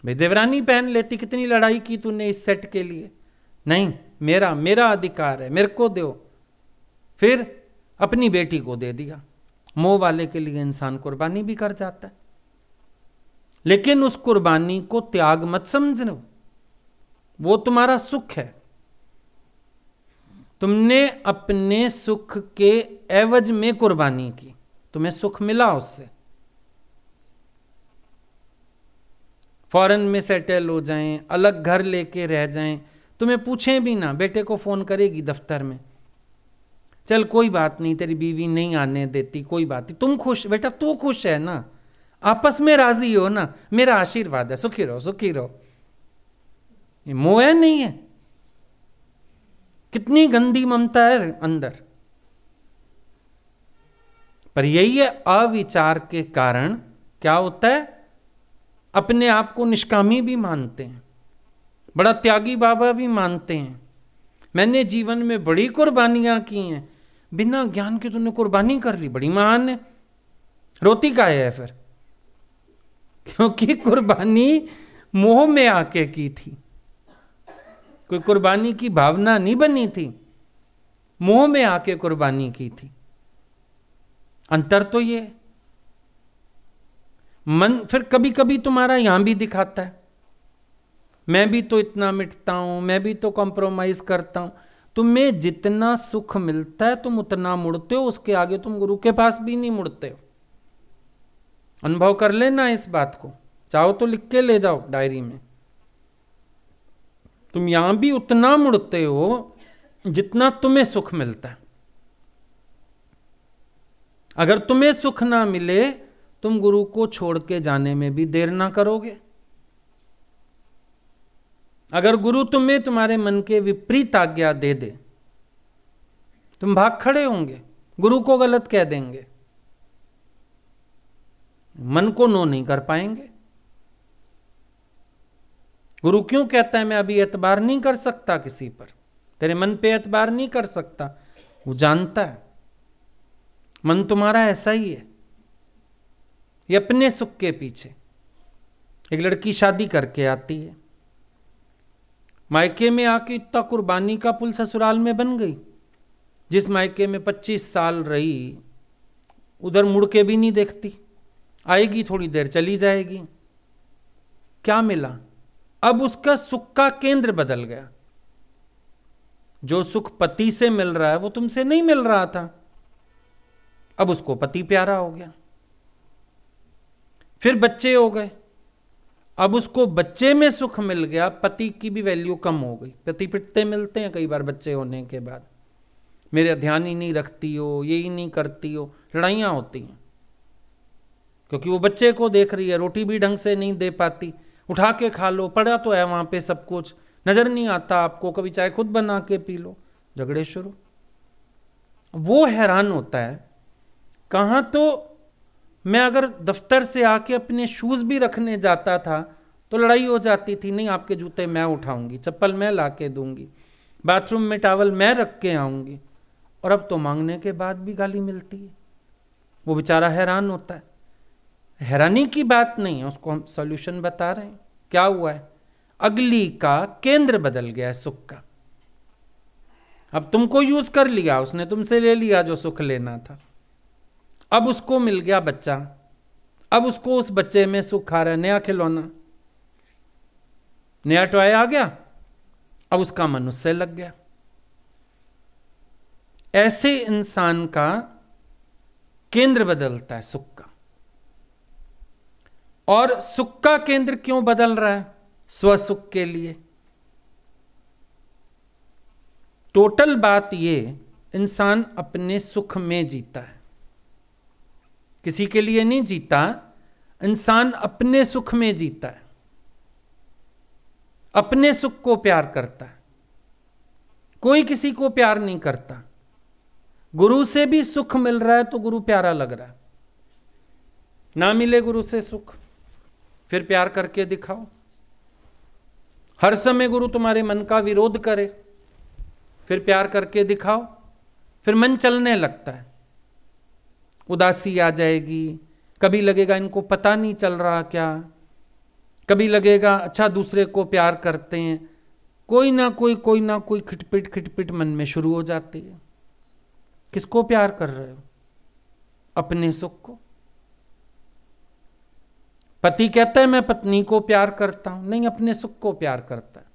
भाई देवरानी पहन लेती कितनी लड़ाई की तूने इस सेट के लिए नहीं मेरा मेरा अधिकार है मेरे को दो फिर अपनी बेटी को दे दिया मोह वाले के लिए इंसान कुर्बानी भी कर जाता है लेकिन उस कुर्बानी को त्याग मत लो वो तुम्हारा सुख है तुमने अपने सुख के एवज में कुर्बानी की तुम्हें सुख मिला उससे फॉरेन में सेटल हो जाएं अलग घर लेके रह जाएं तुम्हें पूछें भी ना बेटे को फोन करेगी दफ्तर में चल कोई बात नहीं तेरी बीवी नहीं आने देती कोई बात नहीं तुम खुश बेटा तू खुश है ना आपस में राजी हो ना मेरा आशीर्वाद है सुखी रहो सुखी रहो ये मोह है नहीं है कितनी गंदी ममता है अंदर पर यही है अविचार के कारण क्या होता है अपने आप को निष्कामी भी मानते हैं बड़ा त्यागी बाबा भी मानते हैं मैंने जीवन में बड़ी कुर्बानियां की हैं बिना ज्ञान के तुमने कुर्बानी कर ली बड़ी महान है रोती का है फिर क्योंकि कुर्बानी मोह में आके की थी कोई कुर्बानी की भावना नहीं बनी थी मोह में आके कुर्बानी की थी अंतर तो ये मन फिर कभी कभी तुम्हारा यहां भी दिखाता है मैं भी तो इतना मिटता हूं मैं भी तो कॉम्प्रोमाइज करता हूं तुम्हें जितना सुख मिलता है तुम उतना मुड़ते हो उसके आगे तुम गुरु के पास भी नहीं मुड़ते हो अनुभव कर लेना इस बात को चाहो तो लिख के ले जाओ डायरी में तुम यहां भी उतना मुड़ते हो जितना तुम्हें सुख मिलता है अगर तुम्हें सुख ना मिले तुम गुरु को छोड़ के जाने में भी देर ना करोगे अगर गुरु तुम्हें तुम्हारे मन के विपरीत आज्ञा दे दे तुम भाग खड़े होंगे गुरु को गलत कह देंगे मन को नो नहीं कर पाएंगे गुरु क्यों कहता है मैं अभी एतबार नहीं कर सकता किसी पर तेरे मन पे एतबार नहीं कर सकता वो जानता है मन तुम्हारा ऐसा ही है ये अपने सुख के पीछे एक लड़की शादी करके आती है मायके में आके इतना कुर्बानी का पुल ससुराल में बन गई जिस मायके में पच्चीस साल रही उधर मुड़ के भी नहीं देखती आएगी थोड़ी देर चली जाएगी क्या मिला अब उसका सुख का केंद्र बदल गया जो सुख पति से मिल रहा है वो तुमसे नहीं मिल रहा था अब उसको पति प्यारा हो गया फिर बच्चे हो गए अब उसको बच्चे में सुख मिल गया पति की भी वैल्यू कम हो गई पति पिटते मिलते हैं कई बार बच्चे होने के बाद मेरे ध्यान ही नहीं रखती हो ये ही नहीं करती हो लड़ाइयाँ होती हैं क्योंकि वो बच्चे को देख रही है रोटी भी ढंग से नहीं दे पाती उठा के खा लो पड़ा तो है वहाँ पे सब कुछ नज़र नहीं आता आपको कभी चाय खुद बना के पी लो झगड़े शुरू वो हैरान होता है कहाँ तो मैं अगर दफ्तर से आके अपने शूज़ भी रखने जाता था तो लड़ाई हो जाती थी नहीं आपके जूते मैं उठाऊंगी चप्पल मैं ला के दूंगी बाथरूम में टावल मैं रख के आऊंगी और अब तो मांगने के बाद भी गाली मिलती है वो बेचारा हैरान होता है हैरानी की बात नहीं है उसको हम सॉल्यूशन बता रहे हैं क्या हुआ है अगली का केंद्र बदल गया है सुख का अब तुमको यूज कर लिया उसने तुमसे ले लिया जो सुख लेना था अब उसको मिल गया बच्चा अब उसको उस बच्चे में सुख आ रहा है नया खिलौना नया टॉय आ गया अब उसका मन उससे लग गया ऐसे इंसान का केंद्र बदलता है सुख का और सुख का केंद्र क्यों बदल रहा है स्वसुख के लिए टोटल बात ये इंसान अपने सुख में जीता है किसी के लिए नहीं जीता इंसान अपने सुख में जीता है अपने सुख को प्यार करता है कोई किसी को प्यार नहीं करता गुरु से भी सुख मिल रहा है तो गुरु प्यारा लग रहा है ना मिले गुरु से सुख फिर प्यार करके दिखाओ हर समय गुरु तुम्हारे मन का विरोध करे फिर प्यार करके दिखाओ फिर मन चलने लगता है उदासी आ जाएगी कभी लगेगा इनको पता नहीं चल रहा क्या कभी लगेगा अच्छा दूसरे को प्यार करते हैं कोई ना कोई कोई ना कोई खिटपिट खिटपिट मन में शुरू हो जाती है किसको प्यार कर रहे हो अपने सुख को पति कहता है मैं पत्नी को प्यार करता हूं नहीं अपने सुख को प्यार करता है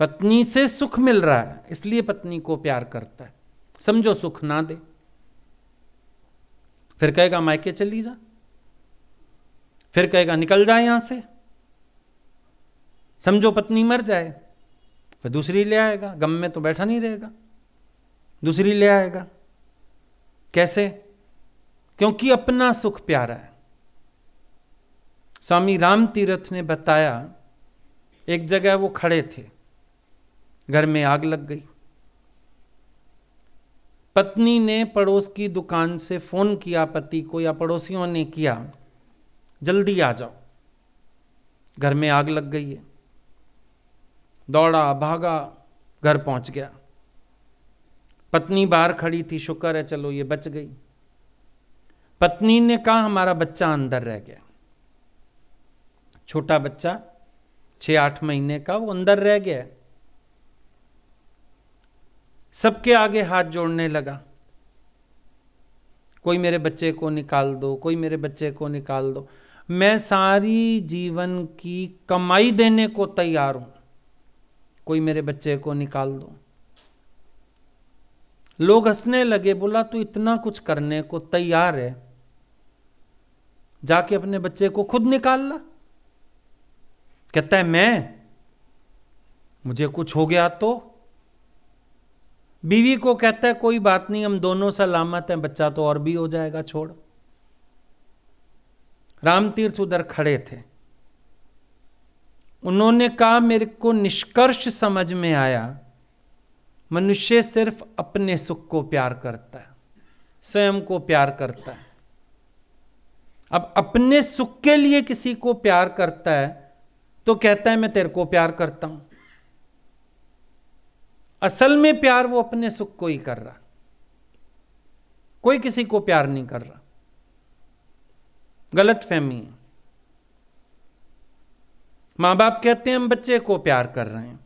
पत्नी से सुख मिल रहा है इसलिए पत्नी को प्यार करता है समझो सुख ना दे फिर कहेगा मायके चली जा फिर कहेगा निकल जा यहां से समझो पत्नी मर जाए फिर दूसरी ले आएगा गम में तो बैठा नहीं रहेगा दूसरी ले आएगा कैसे क्योंकि अपना सुख प्यारा है स्वामी राम तीर्थ ने बताया एक जगह वो खड़े थे घर में आग लग गई पत्नी ने पड़ोस की दुकान से फ़ोन किया पति को या पड़ोसियों ने किया जल्दी आ जाओ घर में आग लग गई है दौड़ा भागा घर पहुंच गया पत्नी बाहर खड़ी थी शुक्र है चलो ये बच गई पत्नी ने कहा हमारा बच्चा अंदर रह गया छोटा बच्चा छह आठ महीने का वो अंदर रह गया सबके आगे हाथ जोड़ने लगा कोई मेरे बच्चे को निकाल दो कोई मेरे बच्चे को निकाल दो मैं सारी जीवन की कमाई देने को तैयार हूं कोई मेरे बच्चे को निकाल दो लोग हंसने लगे बोला तू इतना कुछ करने को तैयार है जाके अपने बच्चे को खुद निकाल ला कहता है मैं मुझे कुछ हो गया तो बीवी को कहता है कोई बात नहीं हम दोनों सलामत हैं बच्चा तो और भी हो जाएगा छोड़ राम तीर्थ उधर खड़े थे उन्होंने कहा मेरे को निष्कर्ष समझ में आया मनुष्य सिर्फ अपने सुख को प्यार करता है स्वयं को प्यार करता है अब अपने सुख के लिए किसी को प्यार करता है तो कहता है मैं तेरे को प्यार करता हूं असल में प्यार वो अपने सुख को ही कर रहा कोई किसी को प्यार नहीं कर रहा गलत फहमी है मां बाप कहते हैं हम बच्चे को प्यार कर रहे हैं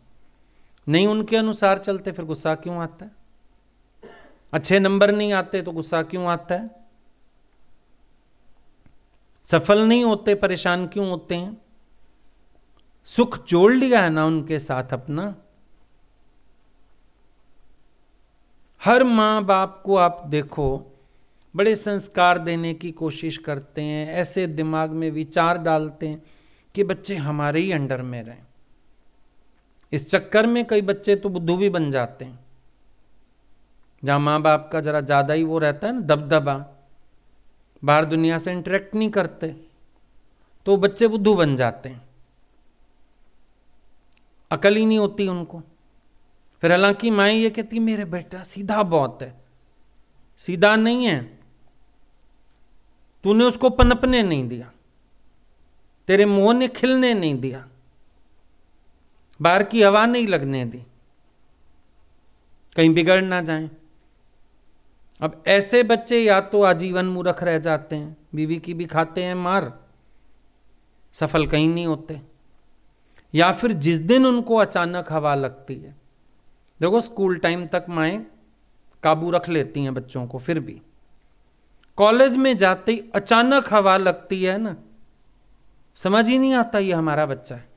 नहीं उनके अनुसार चलते फिर गुस्सा क्यों आता है अच्छे नंबर नहीं आते तो गुस्सा क्यों आता है सफल नहीं होते परेशान क्यों होते हैं सुख जोड़ लिया है ना उनके साथ अपना हर माँ बाप को आप देखो बड़े संस्कार देने की कोशिश करते हैं ऐसे दिमाग में विचार डालते हैं कि बच्चे हमारे ही अंडर में रहें इस चक्कर में कई बच्चे तो बुद्धू भी बन जाते हैं जहाँ माँ बाप का ज़रा ज़्यादा ही वो रहता है ना दबदबा बाहर दुनिया से इंटरेक्ट नहीं करते तो बच्चे बुद्धू बन जाते हैं अकल ही नहीं होती उनको फिर हालांकि माएँ ये कहती मेरे बेटा सीधा बहुत है सीधा नहीं है तूने उसको पनपने नहीं दिया तेरे मुंह ने खिलने नहीं दिया बाहर की हवा नहीं लगने दी कहीं बिगड़ ना जाए अब ऐसे बच्चे या तो आजीवन मूर्ख रह जाते हैं बीवी की भी खाते हैं मार सफल कहीं नहीं होते या फिर जिस दिन उनको अचानक हवा लगती है देखो स्कूल टाइम तक माएँ काबू रख लेती हैं बच्चों को फिर भी कॉलेज में जाते ही अचानक हवा लगती है ना समझ ही नहीं आता ये हमारा बच्चा है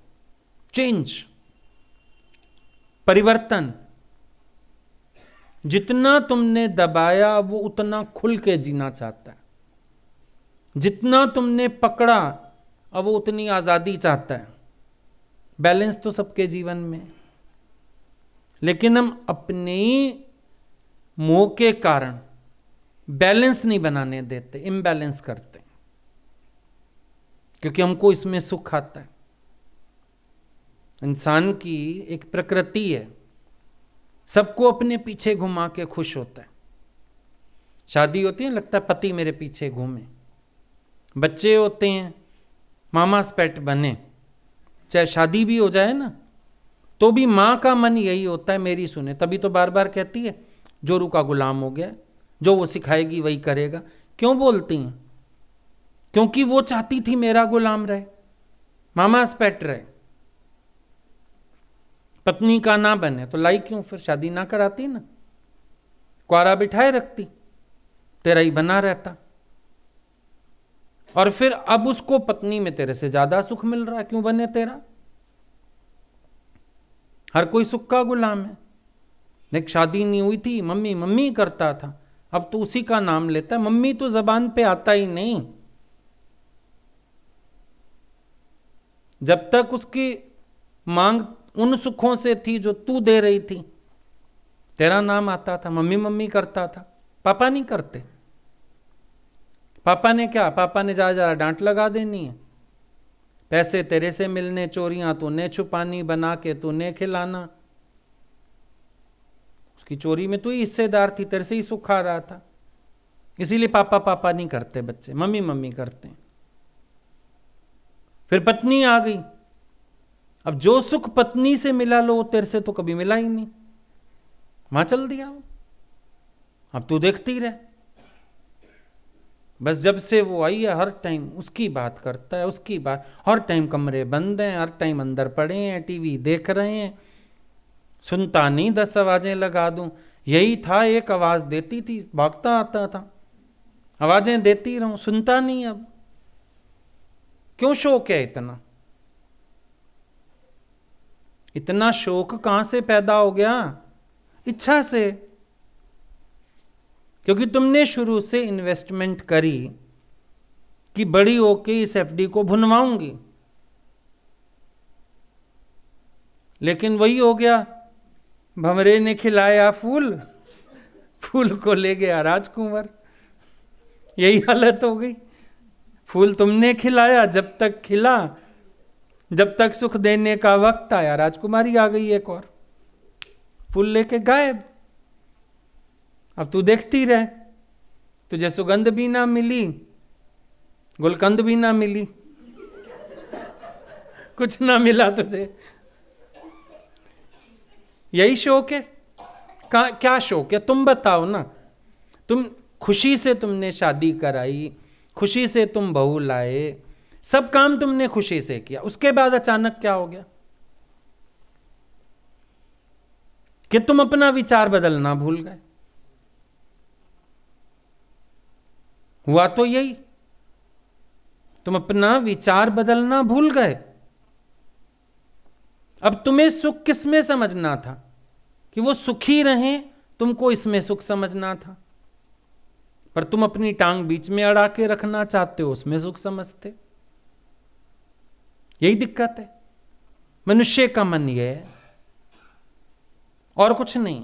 चेंज परिवर्तन जितना तुमने दबाया वो उतना खुल के जीना चाहता है जितना तुमने पकड़ा अब वो उतनी आज़ादी चाहता है बैलेंस तो सबके जीवन में लेकिन हम अपने मोह के कारण बैलेंस नहीं बनाने देते इम्बैलेंस करते क्योंकि हमको इसमें सुख आता है इंसान की एक प्रकृति है सबको अपने पीछे घुमा के खुश होता है शादी होती है लगता है पति मेरे पीछे घूमे बच्चे होते हैं मामा स्पेट बने चाहे शादी भी हो जाए ना तो भी माँ का मन यही होता है मेरी सुने तभी तो बार बार कहती है जो रुका गुलाम हो गया जो वो सिखाएगी वही करेगा क्यों बोलती हैं क्योंकि वो चाहती थी मेरा गुलाम रहे मामा स्पेट रहे पत्नी का ना बने तो लाई क्यों फिर शादी ना कराती ना कुआरा बिठाए रखती तेरा ही बना रहता और फिर अब उसको पत्नी में तेरे से ज्यादा सुख मिल रहा क्यों बने तेरा हर कोई सुख का गुलाम है देख शादी नहीं हुई थी मम्मी मम्मी करता था अब तो उसी का नाम लेता है मम्मी तो जबान पे आता ही नहीं जब तक उसकी मांग उन सुखों से थी जो तू दे रही थी तेरा नाम आता था मम्मी मम्मी करता था पापा नहीं करते पापा ने क्या पापा ने जा जा डांट लगा देनी है पैसे तेरे से मिलने चोरियां तूने छुपानी बना के तूने खिलाना उसकी चोरी में तू ही हिस्सेदार थी तेरे से ही सुख खा रहा था इसीलिए पापा पापा नहीं करते बच्चे मम्मी मम्मी करते हैं फिर पत्नी आ गई अब जो सुख पत्नी से मिला लो तेरे से तो कभी मिला ही नहीं वहां चल दिया अब तू देखती रह बस जब से वो आई है हर टाइम उसकी बात करता है उसकी बात हर टाइम कमरे बंद हैं हर टाइम अंदर पड़े हैं टीवी देख रहे हैं सुनता नहीं दस आवाज़ें लगा दूं यही था एक आवाज़ देती थी भागता आता था आवाज़ें देती रहूं सुनता नहीं अब क्यों शौक है इतना इतना शौक कहाँ से पैदा हो गया इच्छा से क्योंकि तुमने शुरू से इन्वेस्टमेंट करी कि बड़ी ओके इस एफडी को भुनवाऊंगी लेकिन वही हो गया भमरे ने खिलाया फूल फूल को ले गया राजकुंवर यही हालत हो गई फूल तुमने खिलाया जब तक खिला जब तक सुख देने का वक्त आया राजकुमारी आ गई एक और फूल लेके गायब अब तू देखती रह तुझे सुगंध भी ना मिली गुलकंद भी ना मिली कुछ ना मिला तुझे यही शौक है का, क्या शौक है तुम बताओ ना तुम खुशी से तुमने शादी कराई खुशी से तुम बहू लाए सब काम तुमने खुशी से किया उसके बाद अचानक क्या हो गया कि तुम अपना विचार बदलना भूल गए हुआ तो यही तुम अपना विचार बदलना भूल गए अब तुम्हें सुख किसमें समझना था कि वो सुखी रहें तुमको इसमें सुख समझना था पर तुम अपनी टांग बीच में अड़ा के रखना चाहते हो उसमें सुख समझते यही दिक्कत है मनुष्य का मन यह है और कुछ नहीं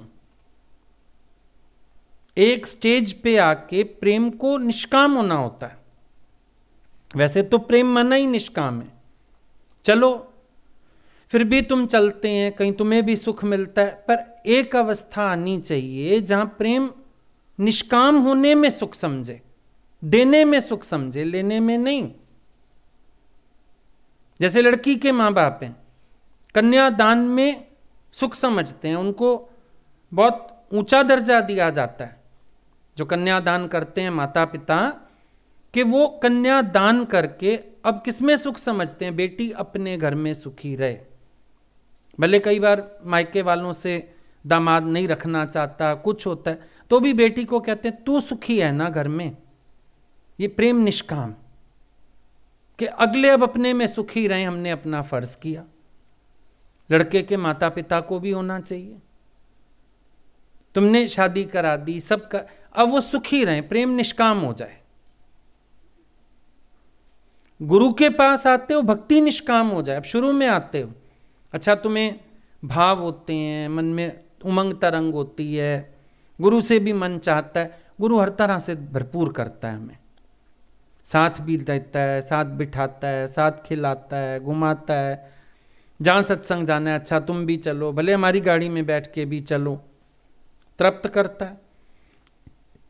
एक स्टेज पे आके प्रेम को निष्काम होना होता है वैसे तो प्रेम मना ही निष्काम है चलो फिर भी तुम चलते हैं कहीं तुम्हें भी सुख मिलता है पर एक अवस्था आनी चाहिए जहां प्रेम निष्काम होने में सुख समझे देने में सुख समझे लेने में नहीं जैसे लड़की के मां बाप हैं कन्यादान में सुख समझते हैं उनको बहुत ऊंचा दर्जा दिया जाता है जो कन्यादान करते हैं माता पिता कि वो कन्यादान करके अब किसमें सुख समझते हैं बेटी अपने घर में सुखी रहे भले कई बार मायके वालों से दामाद नहीं रखना चाहता कुछ होता है तो भी बेटी को कहते हैं तू सुखी है ना घर में ये प्रेम निष्काम कि अगले अब अपने में सुखी रहे हमने अपना फर्ज किया लड़के के माता पिता को भी होना चाहिए तुमने शादी करा दी सब कर अब वो सुखी रहें प्रेम निष्काम हो जाए गुरु के पास आते हो भक्ति निष्काम हो जाए अब शुरू में आते हो अच्छा तुम्हें भाव होते हैं मन में उमंग तरंग होती है गुरु से भी मन चाहता है गुरु हर तरह से भरपूर करता है हमें साथ भी देता है साथ बिठाता है साथ खिलाता है घुमाता है जहाँ सत्संग जाना है अच्छा तुम भी चलो भले हमारी गाड़ी में बैठ के भी चलो तृप्त करता है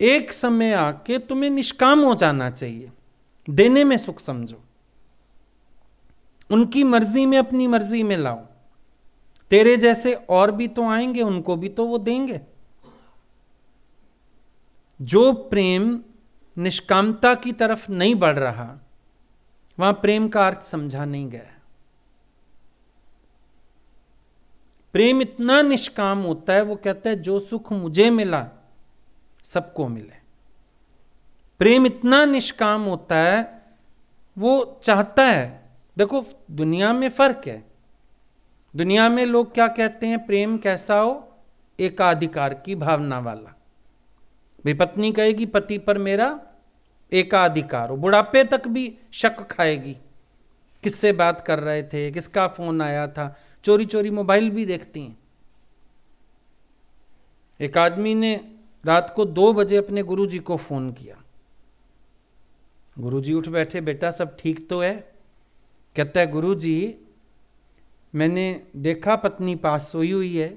एक समय आके तुम्हें निष्काम हो जाना चाहिए देने में सुख समझो उनकी मर्जी में अपनी मर्जी में लाओ तेरे जैसे और भी तो आएंगे उनको भी तो वो देंगे जो प्रेम निष्कामता की तरफ नहीं बढ़ रहा वहां प्रेम का अर्थ समझा नहीं गया प्रेम इतना निष्काम होता है वो कहता है जो सुख मुझे मिला सबको मिले प्रेम इतना निष्काम होता है वो चाहता है देखो दुनिया में फर्क है दुनिया में लोग क्या कहते हैं प्रेम कैसा हो एकाधिकार की भावना वाला भाई पत्नी कहेगी पति पर मेरा एकाधिकार हो बुढ़ापे तक भी शक खाएगी किससे बात कर रहे थे किसका फोन आया था चोरी चोरी मोबाइल भी देखती हैं एक आदमी ने रात को दो बजे अपने गुरु जी को फ़ोन किया गुरु जी उठ बैठे बेटा सब ठीक तो है कहता है जी मैंने देखा पत्नी पास सोई हुई है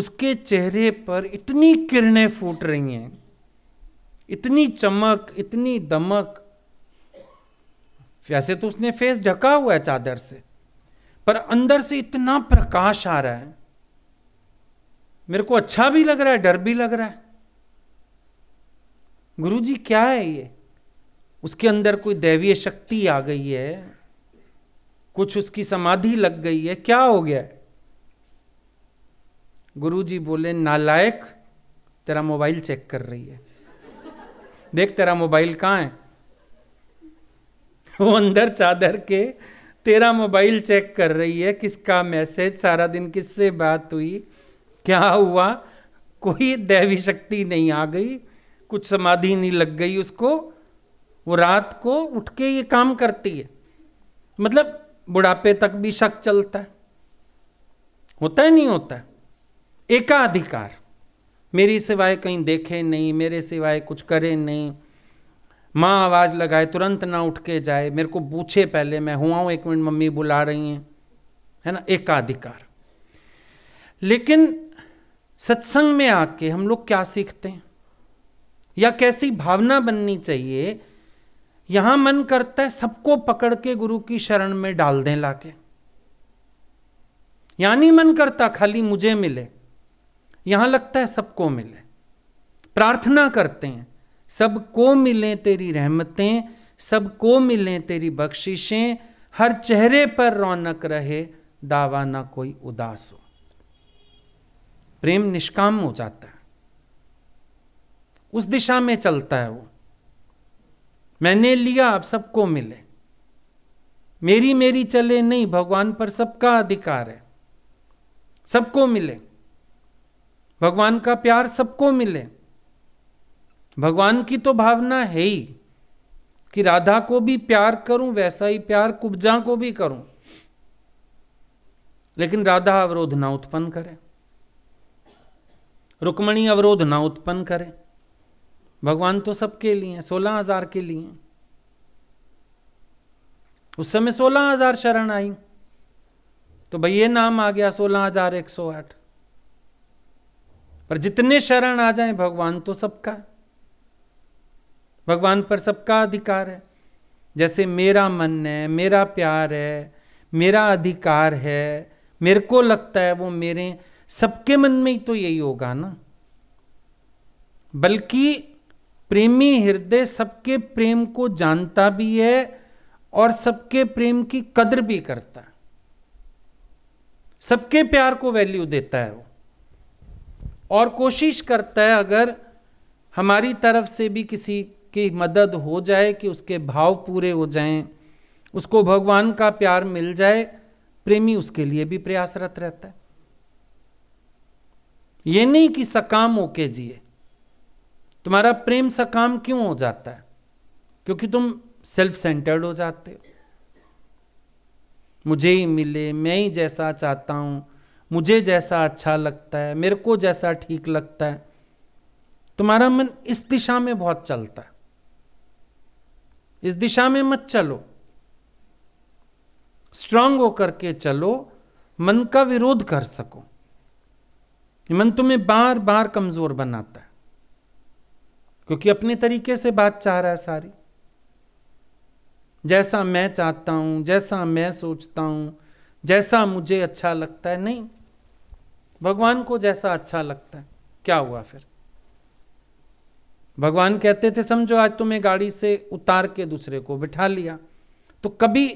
उसके चेहरे पर इतनी किरणें फूट रही हैं इतनी चमक इतनी दमक वैसे तो उसने फेस ढका हुआ है चादर से पर अंदर से इतना प्रकाश आ रहा है मेरे को अच्छा भी लग रहा है डर भी लग रहा है गुरु जी क्या है ये उसके अंदर कोई दैवीय शक्ति आ गई है कुछ उसकी समाधि लग गई है क्या हो गया है गुरु जी बोले नालायक तेरा मोबाइल चेक कर रही है देख तेरा मोबाइल कहाँ है वो अंदर चादर के तेरा मोबाइल चेक कर रही है किसका मैसेज सारा दिन किससे बात हुई क्या हुआ कोई दैवी शक्ति नहीं आ गई कुछ समाधि नहीं लग गई उसको वो रात को उठ के ये काम करती है मतलब बुढ़ापे तक भी शक चलता है होता है नहीं होता एकाधिकार मेरी सिवाय कहीं देखे नहीं मेरे सिवाय कुछ करे नहीं माँ आवाज़ लगाए तुरंत ना उठ के जाए मेरे को पूछे पहले मैं हुआ हूं एक मिनट मम्मी बुला रही हैं है ना एकाधिकार लेकिन सत्संग में आके हम लोग क्या सीखते हैं या कैसी भावना बननी चाहिए यहां मन करता है सबको पकड़ के गुरु की शरण में डाल दें लाके यानी मन करता खाली मुझे मिले यहां लगता है सबको मिले प्रार्थना करते हैं सबको मिले तेरी रहमतें सबको मिले तेरी बख्शिशें हर चेहरे पर रौनक रहे दावा ना कोई उदास हो प्रेम निष्काम हो जाता है उस दिशा में चलता है वो मैंने लिया आप सबको मिले मेरी मेरी चले नहीं भगवान पर सबका अधिकार है सबको मिले भगवान का प्यार सबको मिले भगवान की तो भावना है ही कि राधा को भी प्यार करूं वैसा ही प्यार कुब्जा को भी करूं लेकिन राधा अवरोध ना उत्पन्न करें रुक्मणी अवरोध ना उत्पन्न करे भगवान तो सबके लिए सोलह हजार के लिए उस समय सोलह हजार शरण आई तो भाई ये नाम आ गया सोलह हजार एक सौ आठ पर जितने शरण आ जाए भगवान तो सबका भगवान पर सबका अधिकार है जैसे मेरा मन है मेरा प्यार है मेरा अधिकार है मेरे को लगता है वो मेरे सबके मन में ही तो यही होगा ना बल्कि प्रेमी हृदय सबके प्रेम को जानता भी है और सबके प्रेम की कदर भी करता है सबके प्यार को वैल्यू देता है वो और कोशिश करता है अगर हमारी तरफ से भी किसी की मदद हो जाए कि उसके भाव पूरे हो जाएं उसको भगवान का प्यार मिल जाए प्रेमी उसके लिए भी प्रयासरत रहता है ये नहीं कि सकाम होके जिए तुम्हारा प्रेम सकाम क्यों हो जाता है क्योंकि तुम सेल्फ सेंटर्ड हो जाते हो मुझे ही मिले मैं ही जैसा चाहता हूँ मुझे जैसा अच्छा लगता है मेरे को जैसा ठीक लगता है तुम्हारा मन इस दिशा में बहुत चलता है इस दिशा में मत चलो स्ट्रांग होकर के चलो मन का विरोध कर सको मन तुम्हें बार बार कमजोर बनाता है क्योंकि अपने तरीके से बात चाह रहा है सारी जैसा मैं चाहता हूं जैसा मैं सोचता हूं जैसा मुझे अच्छा लगता है नहीं भगवान को जैसा अच्छा लगता है क्या हुआ फिर भगवान कहते थे समझो आज तुम्हें गाड़ी से उतार के दूसरे को बिठा लिया तो कभी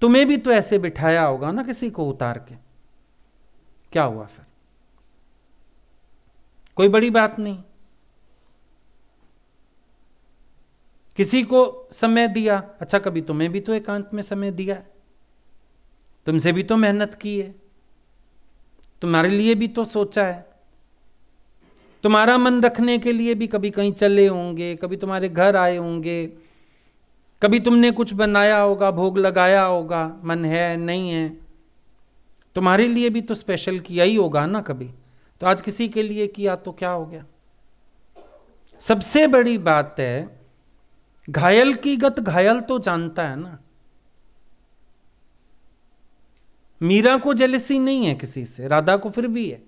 तुम्हें भी तो ऐसे बिठाया होगा ना किसी को उतार के क्या हुआ फिर कोई बड़ी बात नहीं किसी को समय दिया अच्छा कभी तुम्हें भी तो एकांत में समय दिया तुमसे भी तो मेहनत की है तुम्हारे लिए भी तो सोचा है तुम्हारा मन रखने के लिए भी कभी कहीं चले होंगे कभी तुम्हारे घर आए होंगे कभी तुमने कुछ बनाया होगा भोग लगाया होगा मन है नहीं है तुम्हारे लिए भी तो स्पेशल किया ही होगा ना कभी तो आज किसी के लिए किया तो क्या हो गया सबसे बड़ी बात है घायल की गत घायल तो जानता है ना मीरा को जेलसी नहीं है किसी से राधा को फिर भी है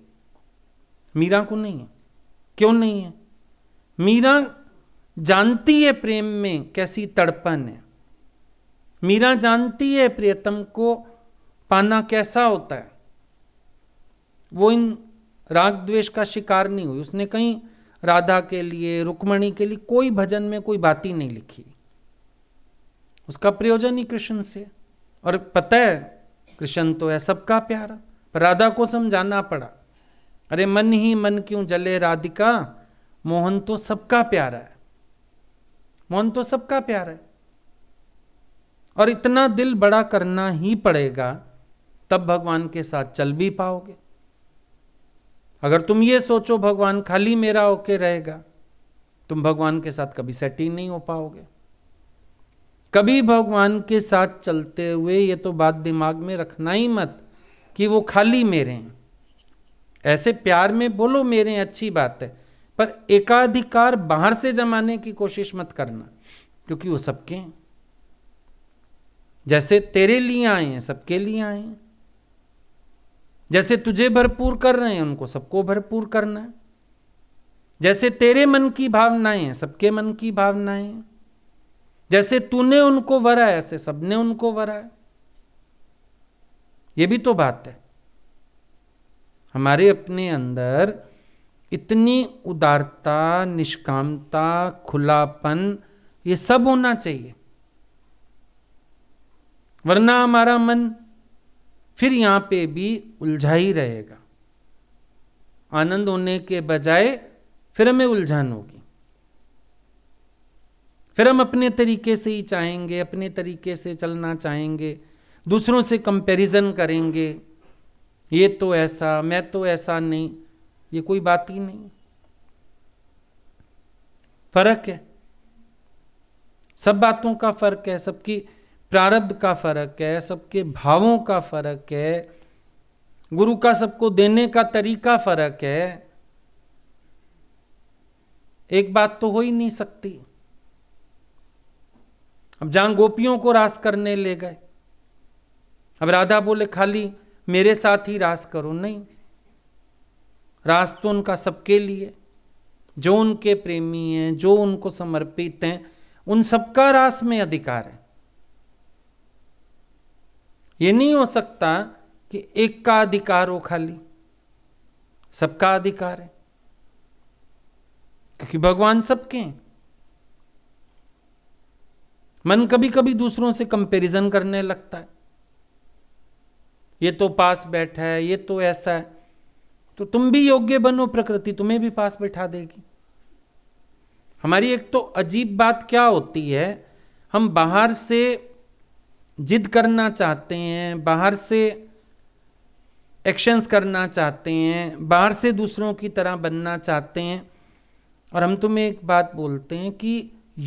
मीरा को नहीं है क्यों नहीं है मीरा जानती है प्रेम में कैसी तड़पन है मीरा जानती है प्रियतम को पाना कैसा होता है वो इन राग द्वेष का शिकार नहीं हुई उसने कहीं राधा के लिए रुक्मणी के लिए कोई भजन में कोई बात ही नहीं लिखी उसका प्रयोजन ही कृष्ण से और पता है कृष्ण तो है सबका प्यारा पर राधा को समझाना पड़ा अरे मन ही मन क्यों जले राधिका मोहन तो सबका प्यारा है मोहन तो सबका प्यारा है और इतना दिल बड़ा करना ही पड़ेगा तब भगवान के साथ चल भी पाओगे अगर तुम ये सोचो भगवान खाली मेरा होके रहेगा तुम भगवान के साथ कभी सेटिंग नहीं हो पाओगे कभी भगवान के साथ चलते हुए ये तो बात दिमाग में रखना ही मत कि वो खाली मेरे हैं ऐसे प्यार में बोलो मेरे अच्छी बात है पर एकाधिकार बाहर से जमाने की कोशिश मत करना क्योंकि वो सबके हैं जैसे तेरे लिए आए हैं सबके लिए आए हैं जैसे तुझे भरपूर कर रहे हैं उनको सबको भरपूर करना है जैसे तेरे मन की भावनाएं हैं सबके मन की भावनाएं हैं जैसे तूने उनको वरा ऐसे सबने उनको वरा है ये भी तो बात है हमारे अपने अंदर इतनी उदारता निष्कामता खुलापन ये सब होना चाहिए वरना हमारा मन फिर यहाँ पे भी उलझा ही रहेगा आनंद होने के बजाय फिर हमें उलझन होगी फिर हम अपने तरीके से ही चाहेंगे अपने तरीके से चलना चाहेंगे दूसरों से कंपैरिजन करेंगे ये तो ऐसा मैं तो ऐसा नहीं ये कोई बात ही नहीं फर्क है सब बातों का फर्क है सबकी प्रारब्ध का फर्क है सबके भावों का फर्क है गुरु का सबको देने का तरीका फर्क है एक बात तो हो ही नहीं सकती अब जहां गोपियों को रास करने ले गए अब राधा बोले खाली मेरे साथ ही रास करो नहीं रास तो उनका सबके लिए जो उनके प्रेमी हैं जो उनको समर्पित हैं उन सबका रास में अधिकार है ये नहीं हो सकता कि एक का अधिकार हो खाली सबका अधिकार है क्योंकि भगवान सबके हैं मन कभी कभी दूसरों से कंपैरिजन करने लगता है ये तो पास बैठा है ये तो ऐसा है तो तुम भी योग्य बनो प्रकृति तुम्हें भी पास बैठा देगी हमारी एक तो अजीब बात क्या होती है हम बाहर से जिद करना चाहते हैं बाहर से एक्शंस करना चाहते हैं बाहर से दूसरों की तरह बनना चाहते हैं और हम तुम्हें एक बात बोलते हैं कि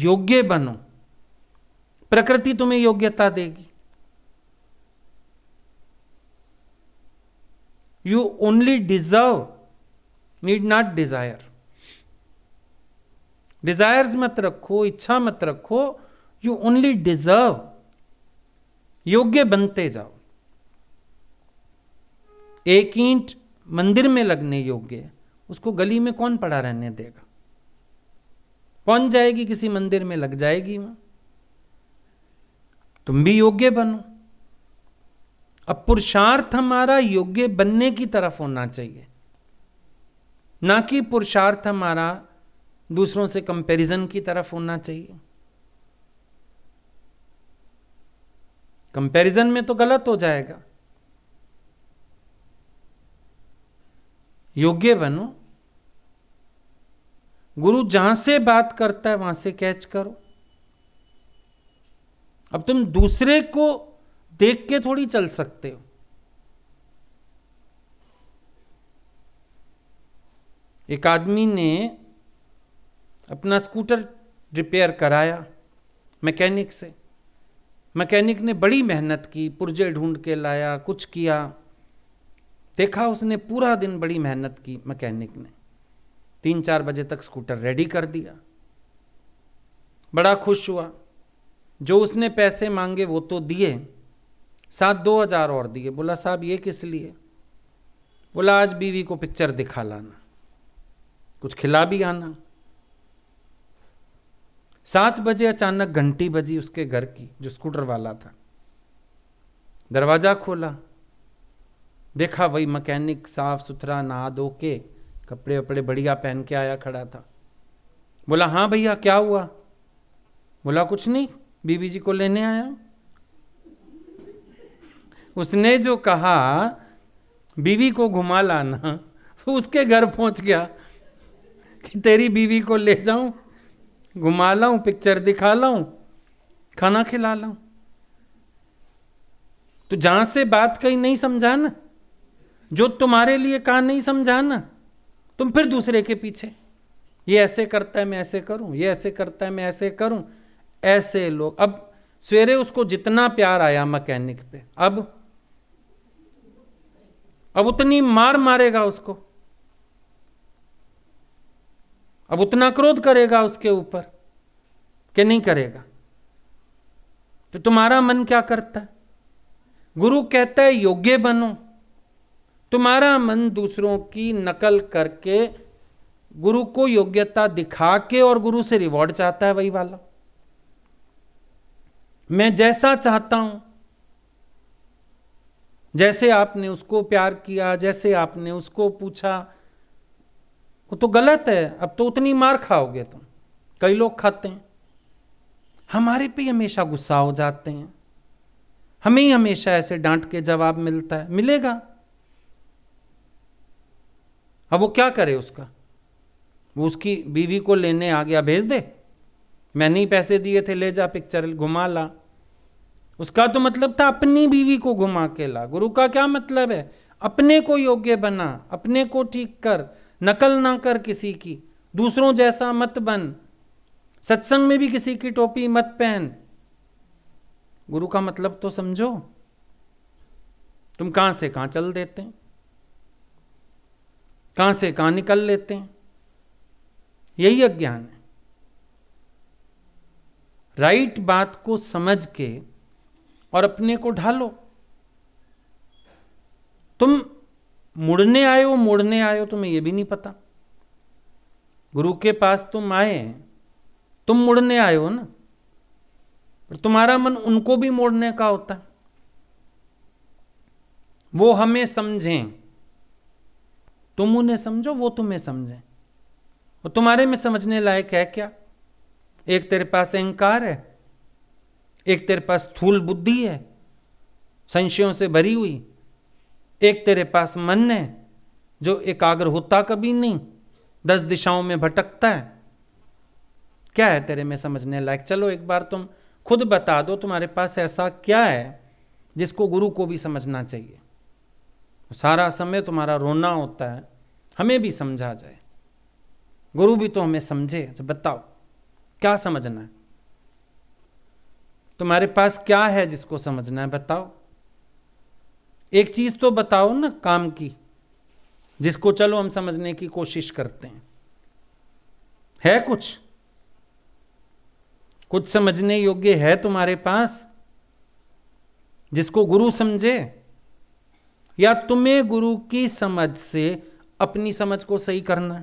योग्य बनो प्रकृति तुम्हें योग्यता देगी you only deserve need not desire desires मत रखो इच्छा मत रखो यू ओनली डिजर्व योग्य बनते जाओ एक ईंट मंदिर में लगने योग्य है उसको गली में कौन पड़ा रहने देगा पहुंच जाएगी किसी मंदिर में लग जाएगी वहां तुम भी योग्य बनो अब पुरुषार्थ हमारा योग्य बनने की तरफ होना चाहिए ना कि पुरुषार्थ हमारा दूसरों से कंपैरिजन की तरफ होना चाहिए कंपैरिजन में तो गलत हो जाएगा योग्य बनो गुरु जहां से बात करता है वहां से कैच करो अब तुम दूसरे को देख के थोड़ी चल सकते हो एक आदमी ने अपना स्कूटर रिपेयर कराया मैकेनिक से मैकेनिक ने बड़ी मेहनत की पुर्जे ढूंढ के लाया कुछ किया देखा उसने पूरा दिन बड़ी मेहनत की मैकेनिक ने तीन चार बजे तक स्कूटर रेडी कर दिया बड़ा खुश हुआ जो उसने पैसे मांगे वो तो दिए साथ दो हज़ार और दिए बोला साहब ये किस लिए बोला आज बीवी को पिक्चर दिखा लाना कुछ खिला भी आना सात बजे अचानक घंटी बजी उसके घर की जो स्कूटर वाला था दरवाज़ा खोला देखा वही मैकेनिक साफ सुथरा नहा धो के कपड़े वपड़े बढ़िया पहन के आया खड़ा था बोला हाँ भैया क्या हुआ बोला कुछ नहीं बीबी जी को लेने आया उसने जो कहा बीवी को घुमा लाना तो उसके घर पहुंच गया कि तेरी बीवी को ले जाऊं घुमा लाऊं पिक्चर दिखा लाऊं खाना खिला लाऊं तो जहां से बात कही नहीं समझाना जो तुम्हारे लिए कहा नहीं समझाना तुम फिर दूसरे के पीछे ये ऐसे करता है मैं ऐसे करूं ये ऐसे करता है मैं ऐसे करूं ऐसे लोग अब सवेरे उसको जितना प्यार आया मकैनिक पे अब अब उतनी मार मारेगा उसको अब उतना क्रोध करेगा उसके ऊपर कि नहीं करेगा तो तुम्हारा मन क्या करता है गुरु कहता है योग्य बनो तुम्हारा मन दूसरों की नकल करके गुरु को योग्यता दिखा के और गुरु से रिवॉर्ड चाहता है वही वाला मैं जैसा चाहता हूं जैसे आपने उसको प्यार किया जैसे आपने उसको पूछा वो तो गलत है अब तो उतनी मार खाओगे तुम कई लोग खाते हैं हमारे पे हमेशा गुस्सा हो जाते हैं हमें ही हमेशा ऐसे डांट के जवाब मिलता है मिलेगा अब वो क्या करे उसका वो उसकी बीवी को लेने आ गया भेज दे मैंने ही पैसे दिए थे ले जा पिक्चर घुमा ला उसका तो मतलब था अपनी बीवी को घुमा के ला गुरु का क्या मतलब है अपने को योग्य बना अपने को ठीक कर नकल ना कर किसी की दूसरों जैसा मत बन सत्संग में भी किसी की टोपी मत पहन गुरु का मतलब तो समझो तुम कहां से कहां चल देते हैं कहां से कहां निकल लेते हैं यही अज्ञान है राइट बात को समझ के और अपने को ढालो तुम मुड़ने आए हो मुड़ने आए हो तुम्हें यह भी नहीं पता गुरु के पास तुम आए तुम मुड़ने आए हो ना पर तुम्हारा मन उनको भी मोड़ने का होता है वो हमें समझें तुम उन्हें समझो वो तुम्हें समझें और तुम्हारे में समझने लायक है क्या एक तेरे पास अहंकार है एक तेरे पास थूल बुद्धि है संशयों से भरी हुई एक तेरे पास मन है जो एकाग्र होता कभी नहीं दस दिशाओं में भटकता है क्या है तेरे में समझने लायक चलो एक बार तुम खुद बता दो तुम्हारे पास ऐसा क्या है जिसको गुरु को भी समझना चाहिए सारा समय तुम्हारा रोना होता है हमें भी समझा जाए गुरु भी तो हमें समझे तो बताओ क्या समझना है तुम्हारे पास क्या है जिसको समझना है बताओ एक चीज़ तो बताओ ना काम की जिसको चलो हम समझने की कोशिश करते हैं है कुछ कुछ समझने योग्य है तुम्हारे पास जिसको गुरु समझे या तुम्हें गुरु की समझ से अपनी समझ को सही करना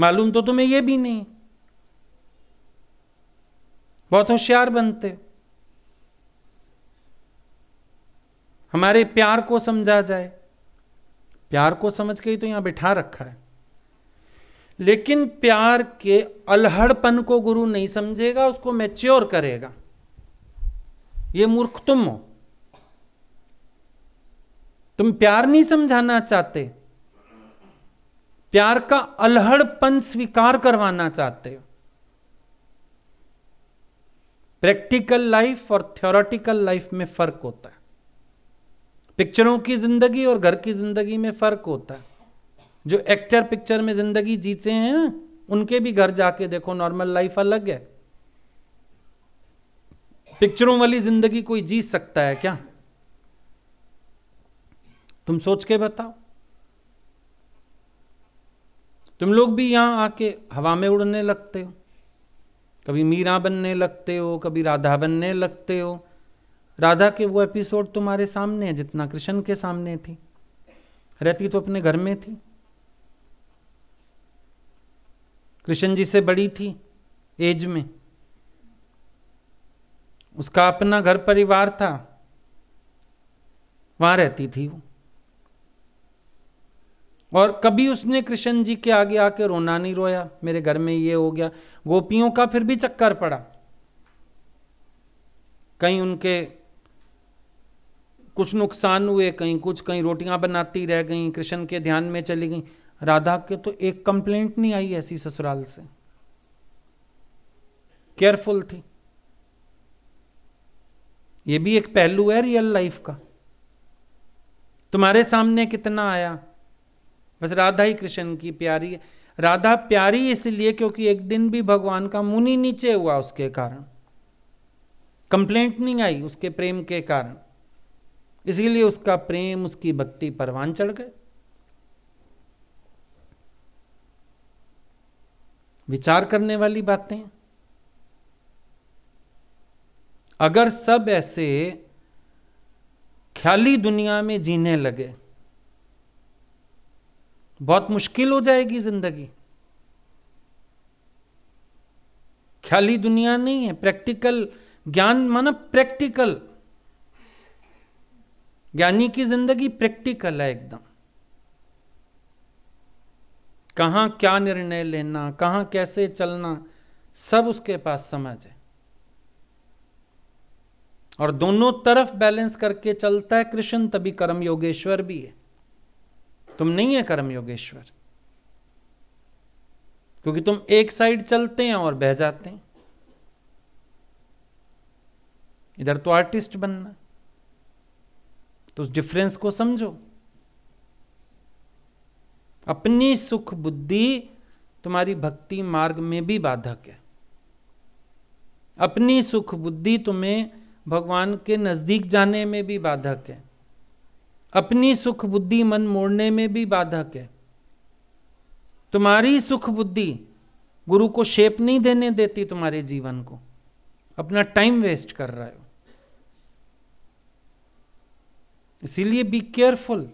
मालूम तो तुम्हें यह भी नहीं बहुत होशियार बनते हो हमारे प्यार को समझा जाए प्यार को समझ के ही तो यहां बिठा रखा है लेकिन प्यार के अलहड़पन को गुरु नहीं समझेगा उसको मैच्योर करेगा ये मूर्ख तुम हो तुम प्यार नहीं समझाना चाहते प्यार का अलहड़पन स्वीकार करवाना चाहते हो प्रैक्टिकल लाइफ और थ्योरेटिकल लाइफ में फर्क होता है पिक्चरों की ज़िंदगी और घर की ज़िंदगी में फ़र्क होता है जो एक्टर पिक्चर में ज़िंदगी जीते हैं उनके भी घर जाके देखो नॉर्मल लाइफ अलग है पिक्चरों वाली ज़िंदगी कोई जी सकता है क्या तुम सोच के बताओ तुम लोग भी यहां आके हवा में उड़ने लगते हो कभी मीरा बनने लगते हो कभी राधा बनने लगते हो राधा के वो एपिसोड तुम्हारे सामने है जितना कृष्ण के सामने थी रहती तो अपने घर में थी कृष्ण जी से बड़ी थी एज में उसका अपना घर परिवार था वहां रहती थी वो और कभी उसने कृष्ण जी के आगे आके रोना नहीं रोया मेरे घर में ये हो गया गोपियों का फिर भी चक्कर पड़ा कहीं उनके कुछ नुकसान हुए कहीं कुछ कहीं रोटियां बनाती रह गई कृष्ण के ध्यान में चली गई राधा के तो एक कंप्लेंट नहीं आई ऐसी ससुराल से केयरफुल थी ये भी एक पहलू है रियल लाइफ का तुम्हारे सामने कितना आया बस राधा ही कृष्ण की प्यारी है राधा प्यारी इसलिए क्योंकि एक दिन भी भगवान का मुनि नीचे हुआ उसके कारण कंप्लेंट नहीं आई उसके प्रेम के कारण इसीलिए उसका प्रेम उसकी भक्ति परवान चढ़ गए विचार करने वाली बातें अगर सब ऐसे ख्याली दुनिया में जीने लगे बहुत मुश्किल हो जाएगी जिंदगी ख्याली दुनिया नहीं है प्रैक्टिकल ज्ञान माना प्रैक्टिकल ज्ञानी की जिंदगी प्रैक्टिकल है एकदम कहाँ क्या निर्णय लेना कहाँ कैसे चलना सब उसके पास समझ है और दोनों तरफ बैलेंस करके चलता है कृष्ण तभी कर्म योगेश्वर भी है तुम नहीं है कर्म योगेश्वर क्योंकि तुम एक साइड चलते हैं और बह जाते हैं इधर तो आर्टिस्ट बनना तो उस डिफरेंस को समझो अपनी सुख बुद्धि तुम्हारी भक्ति मार्ग में भी बाधक है अपनी सुख बुद्धि तुम्हें भगवान के नज़दीक जाने में भी बाधक है अपनी सुख बुद्धि मन मोड़ने में भी बाधक है तुम्हारी सुख बुद्धि गुरु को शेप नहीं देने देती तुम्हारे जीवन को अपना टाइम वेस्ट कर रहे हो इसीलिए बी केयरफुल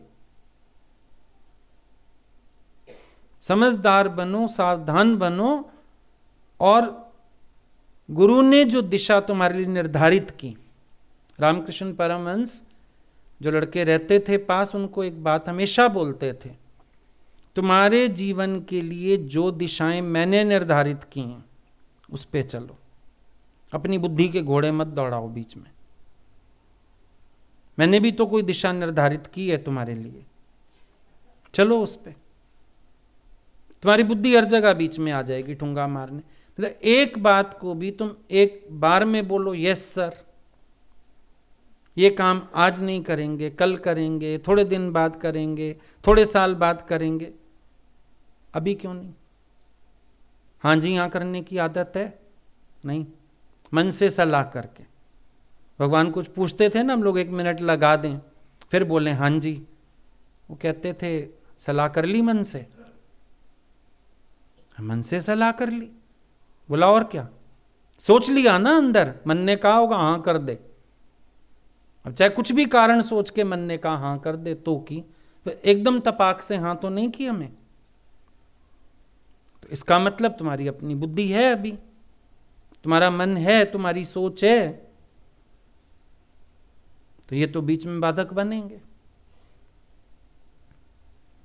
समझदार बनो सावधान बनो और गुरु ने जो दिशा तुम्हारे लिए निर्धारित की रामकृष्ण परमहंस जो लड़के रहते थे पास उनको एक बात हमेशा बोलते थे तुम्हारे जीवन के लिए जो दिशाएं मैंने निर्धारित की हैं उस पर चलो अपनी बुद्धि के घोड़े मत दौड़ाओ बीच में मैंने भी तो कोई दिशा निर्धारित की है तुम्हारे लिए चलो उस पर तुम्हारी बुद्धि हर जगह बीच में आ जाएगी ठुंगा मारने मतलब एक बात को भी तुम एक बार में बोलो यस सर ये काम आज नहीं करेंगे कल करेंगे थोड़े दिन बाद करेंगे थोड़े साल बाद करेंगे अभी क्यों नहीं हाँ जी हाँ करने की आदत है नहीं मन से सलाह करके भगवान कुछ पूछते थे ना हम लोग एक मिनट लगा दें फिर बोले हाँ जी वो कहते थे सलाह कर ली मन से मन से सलाह कर ली बोला और क्या सोच लिया ना अंदर मन ने कहा होगा हाँ कर दे अब चाहे कुछ भी कारण सोच के मन ने कहा हाँ कर दे तो की तो एकदम तपाक से हाँ तो नहीं किया मैं तो इसका मतलब तुम्हारी अपनी बुद्धि है अभी तुम्हारा मन है तुम्हारी सोच है तो ये तो बीच में बाधक बनेंगे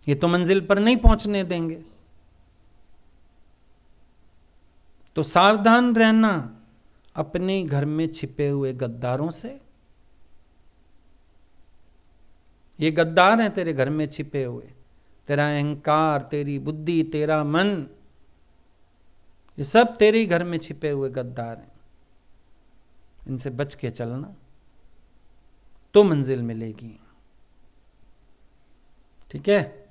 ये तो मंजिल पर नहीं पहुंचने देंगे तो सावधान रहना अपने घर में छिपे हुए गद्दारों से ये गद्दार हैं तेरे घर में छिपे हुए तेरा अहंकार तेरी बुद्धि तेरा मन ये सब तेरे घर में छिपे हुए गद्दार हैं इनसे बच के चलना तो मंजिल मिलेगी ठीक है